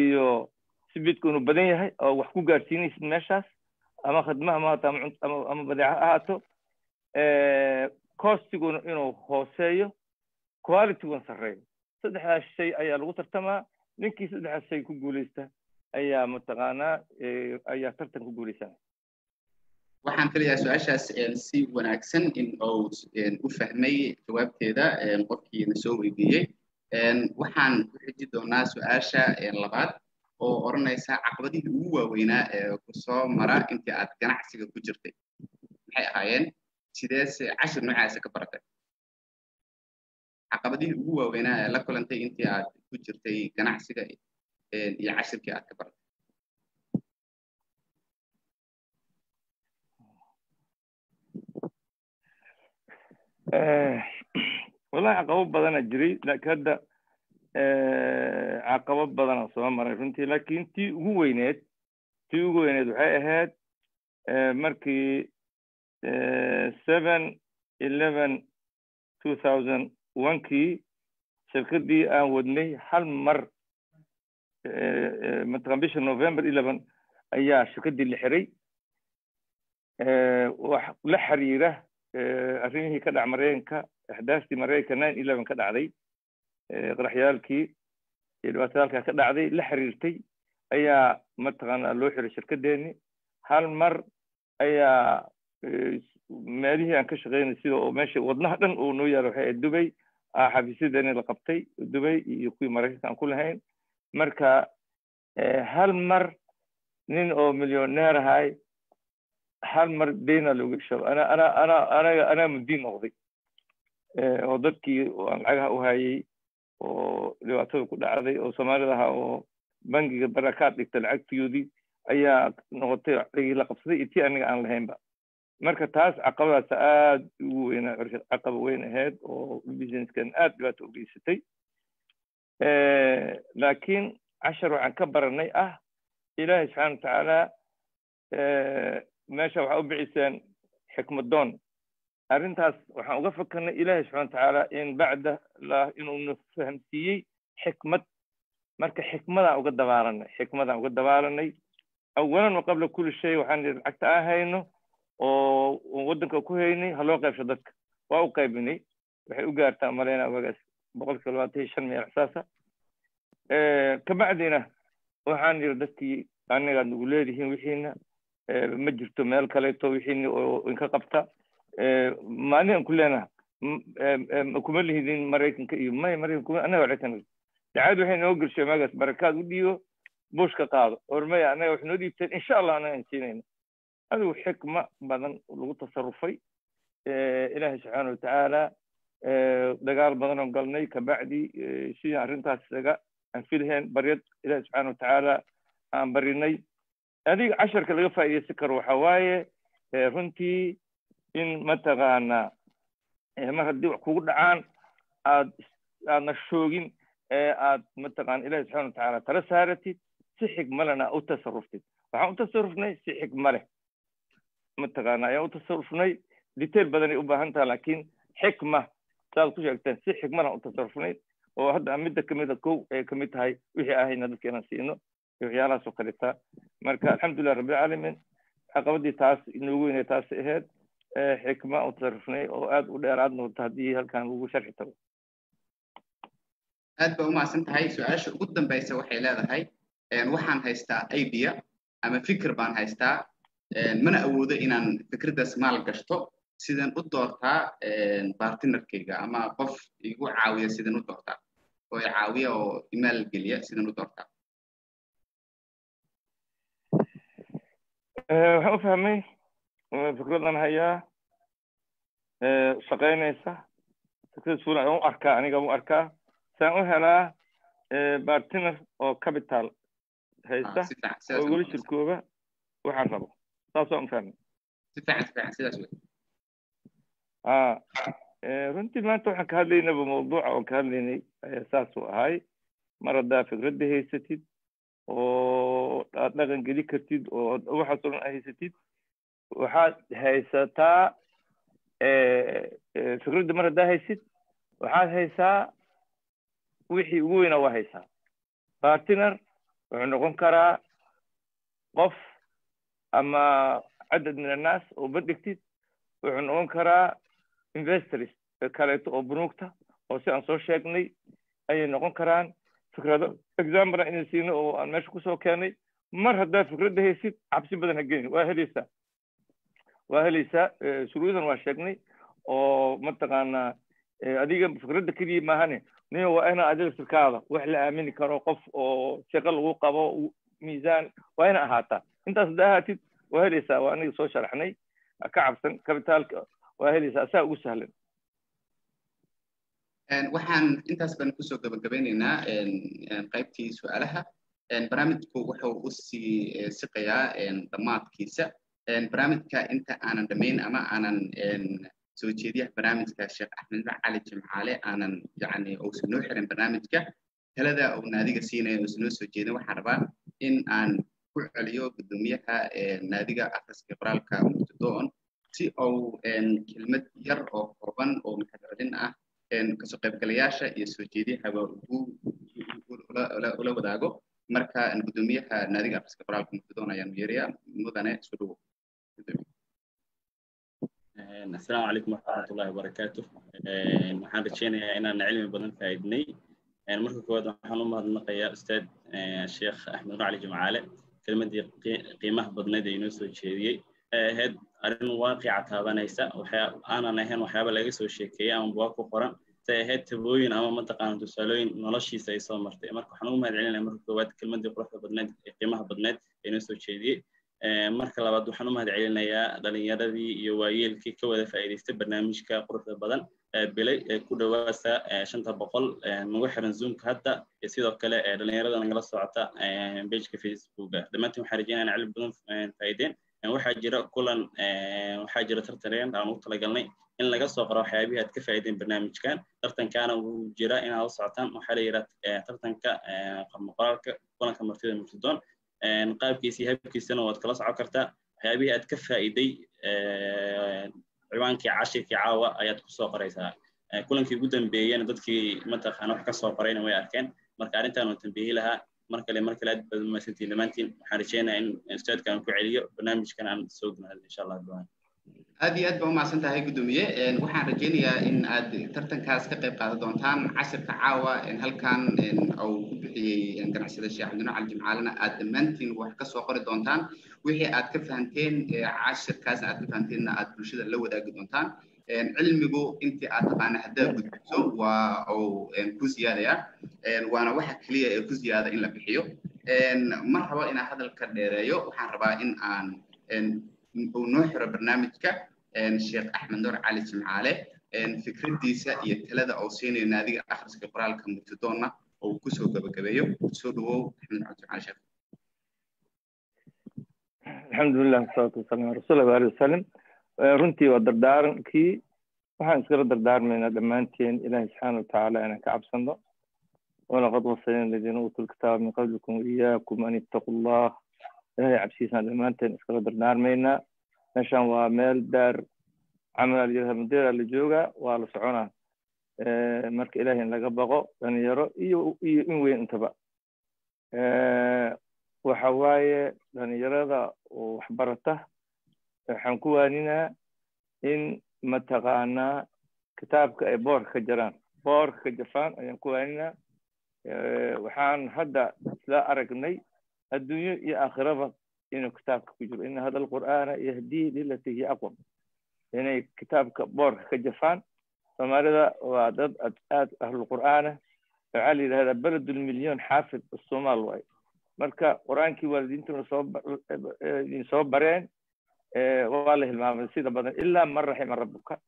iyo speedku inuu badan yahay oo wax ku gaadhsiinaysid meeshaas ama khadma amaato ama badeeca ahaato costiguna inuu hooseeyo quality waan saddexdaas shay ayaa lagu tartamaa ninkii saddexdaas shay ku guuleysta ayaa mataqaanaa ayaa tartan ku guuleysana
waxaan filayaa su-aashaas si wanaagsan in uu u fahmay jawaabteeda qofkii na soo weydiiyey waxaan ku xiji doonaa su-aasha labaad oo odhanaysa caqabadihii ugu waaweynaa ee kusoo mara intii aad ganacsiga ku jirtay maxay ahaayeen sidee se cashir noocaasa ka baratay caqabadihii ugu waaweynaa ee la kulantay intii aad ku jirtay ganacsiga iyo cashirkii aad ka baratay
wallahi caqabo badana jiray hadda caqabo badana soo maray runtii lakin tii ugu weyneed tii ugu weyneed waxay ahayd markii seven eleven two thousand wankii shirkadii aan wadnay hal mar mataqan bisha november eleven ayaa shirkadii la xiray la xiriira arrimihii ka dhac mareykanka axdaaftii mareykanka nine eleven ka dhacday qaraxyaalkii iyo dhibaatadaalkaa ka dhacday la xiriirtay ayaa mataqaana loo xiray shirkadeeni hal mar ayaa meelihii aan ka shaqeynay sida oo meesha wadnaha dhan uu noo yaara waxay ahayd dubay ah xafiisyadani la qabtay dubay iyo kuwii maraykanka aan ku lahayn marka eh, hal mar nin oo milyoneer ahay hal mar deyna looga isharo anaga anaa mudiin noqday eh, oo dadkii aan lacagaha u hayay oo dhibaatada ku dhacday oo soomaalida ahaa oo bangiga barakaad dhigta lacagtiyoodii ayaa noqotay lagii la qabsaday iyo aniga aan lahaynba marka taas caqabadaasa aad ugu weyna caqaba weyn ahayd oo businesskan aad dhibaato u geysatay eh, laakiin cashar waxaan ka baranay ah ilaahay subxaana watacaala eh, meesha waxaa u biciseen xikmadoon arrintaas waxaan uga fakarnay ilaahay subxana watacaala in bacda lah inuuna fahamsiiyey xikmad marka xikmadaan uga dabaalanay xikmadaan uga dabaalanay awalan wa qabla kulli shay waxaan lacagta aan oo wadanka ku haynay haloo qaybsho dadka waa u qaybinay waxay u gaartaa maleyna magaas boqolkiiba labaatan iyo shan meel xisaasa kabacdina waxaan yiri dadkii anaga nagu leedihiin wixiina ma jirto meel kaleeto wixiina oo inka qabta maalin aan ku leenaha e, e, kuma lihidin maraykanka iyo may maraykanka annaga wacitana dacad waxay noo gelshay magaas barakaad u dhiibo bushka qaado or maya wax noo dhiibteen insha allah annaga aan siinayna adigu xikma badan lagu tasarufay ilaahay subxaana watacaala dagaal badanoo galnay kabacdi sida arrintaas isaga aan filheen baryad ilaahay subxaana watacaala aan barinay adiga casharka laga faa'iideysan karo waxa waaye runtii in mataqaanaa mar haddii wax kugu dhacaan aad aadna shoogin ee aad mataqaana ilahi subxana watacaala tala saaratid si xikma lena u tasaruftid waxaan u tasarufnay si xikma leh mataqaana ayaan u tasarufnay detail badanay u baahan taha laakiin xikma saaad ku sheegteen si xikmadan u tasarufnay oo hadda midda kamida kow ay kamid tahay wixii ahayna dadka inaan siino iyo waxyaalahaas oo kaleta marka alxamdulilah rabbilcaalamiin caqabadii taas inoogu weynay taas ahayd xikma u tasarufnay oo aad u dheeraadna wata haddii halkan lagu sharxi tago
aad ba umacsan tahay su-aasha ugu dambaysa waxay leedahay waxaan haystaa idea ama fikir baan haystaa mana awoodo inaan fikraddaas maal gashto sidan u doortaa bartinarkayga ama qof igu caawiya sidan u doortaa oo i caawiya oo imaalgeliya sidaan u doortaa
waxaan u fahmay fikraddan hayaa shaqaynaysa fikrad fuul u arkaa aniga u arkaa saan u helaa bartinar oo capital ah, haysa oo weli shirkooba waxaan rabo saas aan ah, fahmay eh, runtii maanta waxaan ka hadlaynaba mawduuca oo ka hadlaynay eh, saasuu ahay mar haddaa fikradda haysatid oo aad dhaqan geli kartid oo waxaasoo dhan aad haysatid waxaad haysataa eh, fikradda mar haddaa haysid waxaad haysaa wixii ugu weynaa waa haysaa bartiner wuxuu noqon karaa qof ama cadad min annaas oo bandhigtid wuxuu noqon karaa investors kaleeto oo bunuugta oo si aan soo sheegnay ayay noqon karaan fikrado examplena inay siino oo aan meesha kusoo keenay mar haddaad fikradda haysid cabsi badan ha gelin waa helaysaa waa helaysaa shuruudan waa sheegnay oo mataqaanaa adiga fikradda keliya maahane nin waa inaa adiga sirkaada wax la aamini karo qof oo shaqo lagu qabo miisaan waa ina ahaataa intaas da ahaatid waa helaysaa waa aniga soo sharaxnay ka cabsan kabitaalka waa helaysaa saa ugu sahlan waxaan intaas baan kusoo gabagabaynaynaa
qaybtii su-aalaha barnaamijku wuxuu usii siqayaa dhammaadkiisa barnaamijka inta aanan dhamayn ama aanan soo jeediyaha barnaamijka sheekh axmed cali jimcaale aanan yani uusan noo xirin barnaamijka talada uu naadiga siinaya uusan noo soo jeedin waxaan rabaa in aan ku celiyo gudoomiyaha naadiga akhriska qoraalka muqdidoon si uu kelmad yar oo kooban oo mahad celin ah kasoo qaybgalayaasha iyo soo jeedyaha ula wadaago marka gudoomiyaha naadiga akhriska qoraalka muqdidoon ayaanu
yeeraya mudane soo dhawo asalaamu calaykum waraxmatullahi wabarakaatu eh, waxaan rajeynayaa inaan cilmi badan faa'iidnay eh, marka koowaad waxaan u mahadnaqayaa ustaad eh, sheekh axmed nur jimcaale kelmadii qiimaha badneed ee inoo soo jeediyey ahayd arrin waaqica taabanaysa aanan ahayn waxyaaba laga soo sheekeeyey ama buwa ku qoran say ahayd tabooyin ama mataqaana tusaalooyin noloshiisa ay soo martay marka waxaan ugu mahad celinaya marka koowaad kelmadii quruxda badneed ee qiimaha badneed ee inoo soo jeediyey marka labaad waxaan u mahad celinayaa dhalinyaradii iyo waayeelkii ka wada faa'iidaystay barnaamijka quruxda badan bilay ee ku dhawaasa shanta boqol nagu xiran zoomka hadda sidoo kale dhalinyarada nagala socota bejka facebook dhammaantiin waxaan rajeynaa in cilmi badan faa'iideen waxaa jira kulan waxaa jira tartaneen aan ugu talagalnay in laga soo qoro waxyaabihii aad ka faa'ideen barnaamijkan tartankaana wuu jira inaad la socotaan waxaa la yidhaha tartanka qormoqoraalka kulanka martida muqdidon qaabkiisa iyo habkiisana waad kala socon kartaa waxyaabihii aad ka faaiday ciwaankii cashirkii caawa ayaad kusoo qoraysaa eh, kulankii ugu dambeeyena dadkii mataqaana wax ka soo qorayna way arkeen marka arrintaan waan tambiihi lahaa mar kale mar kale aad baad umaadsantiin dhammaantiin waxaan rajaynayaa in ustaadka eh, aan ku celiyo barnaamijkan aan soo gunaado insha allah duaan
aad iyo aad baa umahadsan tahay guddoomiye eh, waxaan rajaynayaa in aad tartankaas ka qayb qaadan doontaan casirka caawa halkan uu ku bixiyey ganacsada sheekh cabdino cali jimcaalena aad dhammaantiin wax ka soo qori doontaan wixii aad ka fahanteen cashirkaasna aad ka fahanteenna aad bulshada la wadaagi doontaan cilmigu intii aad taqaana haddaad gudbiso waa uu ku siyaadaya waana waxa keliya ee ku siyaada in la bixiyo ma rabo inaan hadalka dheereeyo waxaan rabaa in aan noo xiro barnaamijka sheekh axmed nuur cali jimcaale fikraddiisa iyo talada uu siinayna adiga akhriska qoraalka murtidoonna
uu kusoo gabagabeeyo soo dhawow axmed cali jimcaale sheekh alxamdulilah wasalaatu wasalam ala rasul ali wasalam runtii waa dardaarankii waxaan iskala dardaarmaynaa dhammaanteen ilahi subxaana watacaala inaan ka cabsano walaqad wasalna aladiina uutu lkitaaba min qablikum waiyaakum an ittaquu llah ilahay cabsiisaan dhammaanteen iskala dardaarmaynaa meeshan waa meel daar camal alyada madeera la joogaa waa la soconaa marka ilahi laga baqo dhalinyaro iyo iyo in weyn intaba waxa waaye dhalinyarada waxbarata waxaan ku waaninaa in mataqaanaa kitaabka ay boorka ka jiraan boorka ka jafaan ayaan ku waaninaa waxaan hadda isla aragnay adduunyo iyo aakhiraba inuu kitaabka ku jiro ina hada alqur'aana yahdii lilatii hiya aqwam inay kitaabka boorka ka jafaan soomaalida waa dad aad ahlulqur'aana waxaa la yidhahdaa beledulmilyon xaafid somaal waay marka qur-aankii waalidiintuna sooidin soo bareen waa la hilmaamay sida badan ilaa man raxima rabuka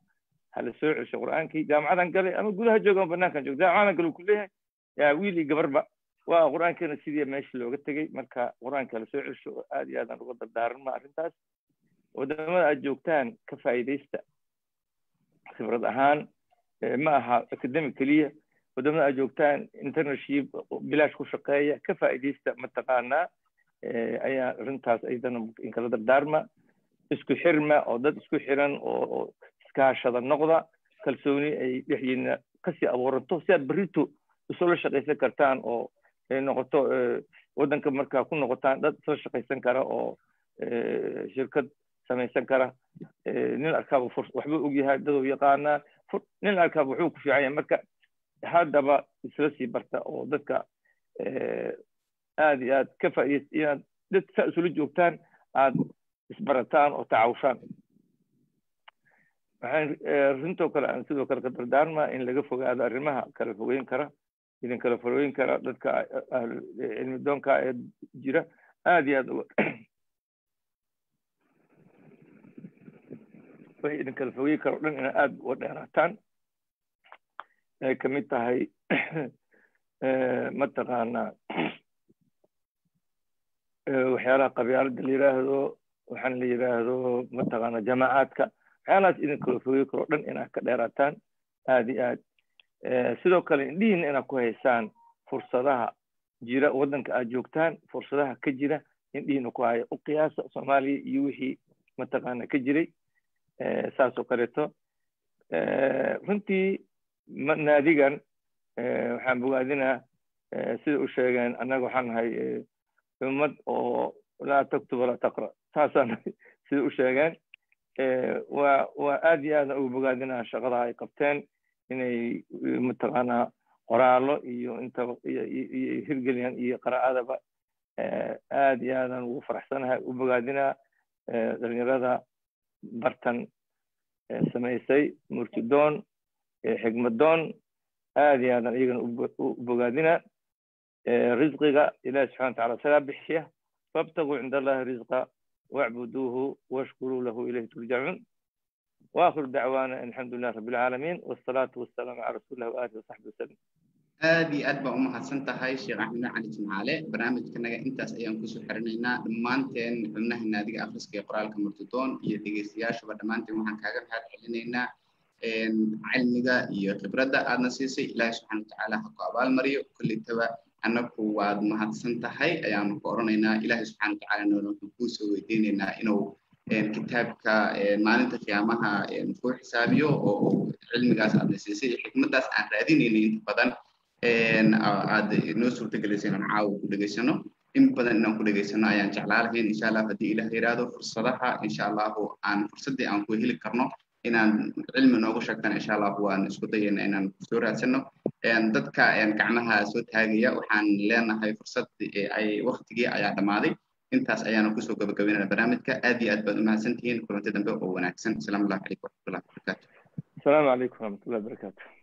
hala soo cesho qur-aankii jaamacadan galay ama gudaha jooga ama banaankan jooga jaamacadan galo kuleeyahay yaa wiil iyo gabarba waa qur-aankiina sidii meesha looga tegey marka qur-aanka hala soo cesho oo aad iyo aadaan uga dardaaranma arrintaas wadamada aad joogtaan ka faa'iidaysta khibrad ahaan ma aha academic keliya wadamada aad joogtaan internetship bilaash ku shaqeeya ka faaidaysta mataqaanaa ayaa arrintaas ayadana inkala dardaarma isku xirma oo dad isku xiran oo iskaashada noqda kalsooni ay dhexdiina kasii abuuranto si aad berrito isula shaqaysan kartaan oo ay noqoto waddanka markaa ku noqotaan dad isla shaqaysan kara oo shirkad samaysan kara nin arkaaba waxbuu ogyahay daduu yaqaanaa nin arkaaba wuxuu ku fiican marka haddaba isla sii barta oo dadka eh, aad iyo aad ka faa'ides inaad dad saa isula joogtaan aad isbarataan oo tacawushaan waxaan eh, rintoo kale aan sidoo kale ka qadardaarmaa in laga fogaado arrimaha kala fogeyn kara idin kala fogeyn kara dadka eh, cilmi doonka ee jira aad iyo aad uga *coughs* way idin kala fogeyn kara o dhan inaad aad uga dheeraataan ay ka mid tahay *coughs* eh, mataqaanaa *coughs* eh, waxyaalaha qabyaalada la yidhaahdo waxaan la yidhaahdo mataqaanaa jamaacaadka waxyaalahaas idin kala karo dhan inaad ka dheeraataan aad iyo aad eh, sidoo kale indhihiina inaad ku haysaan fursadaha jira waddanka aad joogtaan fursadaha ka jira indhihiina ku haya u qiyaasa soomaaliya iyo wixii mataqaana ka jiray saasoo kaleeto runtii naadigan eh, waxaan bogaadinaa eh, sida u sheegeen annaga waxaan nahay eh, ummad oo laa taktub walaa taqra saasaan nahay *laughs* sida u sheegeen waa waa aad iyo aadaan ugu bogaadinaa shaqada ay qabteen inay mataqaanaa qoraalo iyo intaba iyo hirgeliyaan iyo qaraa'adaba aad iyo aadaan ugu faraxsanahay u bogaadinaa dhalinyarada bartan samaysay murtidoon xigmadoon aad iyo aadan iyagana u bogaadina risqiga ilahi subxana wataala isagaa bixiya fabtaguu cind allahi risqa wacbuduuhu washkuruu lahu ilayhi turjacuun waakhir dacwaana an alxamdu lilah rabi alcaalamiin wasalaatu wasalaamu cala rasuulilah waaalihi wasaxbi wasalam
aad iyo aad baa u tahay sheekh axmed cali jimcaale barnaamijkanaga intaas ayaan kusoo xirinaynaa dhammaanteen xubnaha naadiga akhriska ee qoraalka murtudoon iyo dhegeystayaashuba dhammaanteen waxaan kaaga mahad celinaynaa cilmiga iyo khibradda aadna siisay ilaahay subxana watacaala ha ku abaalmariyo kulitaba annaku waad mahadsan tahay ayaanu ku oranaynaa ilahay subxana watacaalana wuxuu kuusoo weydiinaynaa inuu kitaabka maalinta qiyaamaha ku xisaabiyo oo cilmigaas aadna siisay iyo xikmaddaas aan raadinaynay inta badan aad noo suurtagelisay inaan caawa ku dhegaysano in badan inaan ku dhegaysano ayaan jeclaa lahayn insha haddii ilah yidhaahdo fursadaha insha aan fursaddii aan ku heli karno inaan cilmi noogu sheegtaan insha waan isku dayayna inaan soo raadsano dadka gacmaha soo taagaya waxaan leenahay fursad ay waktigii ayaa dhammaaday intaas ayaanu kusoo gabagabeynana barnaamijka aad iyo aad baad umahadsantihiin kulanti dambe oo wanaagsan asalaamu allahu waraxmatullahi wabarakaatu
asalaamu calaykum waraxmatullahi wabarakaatu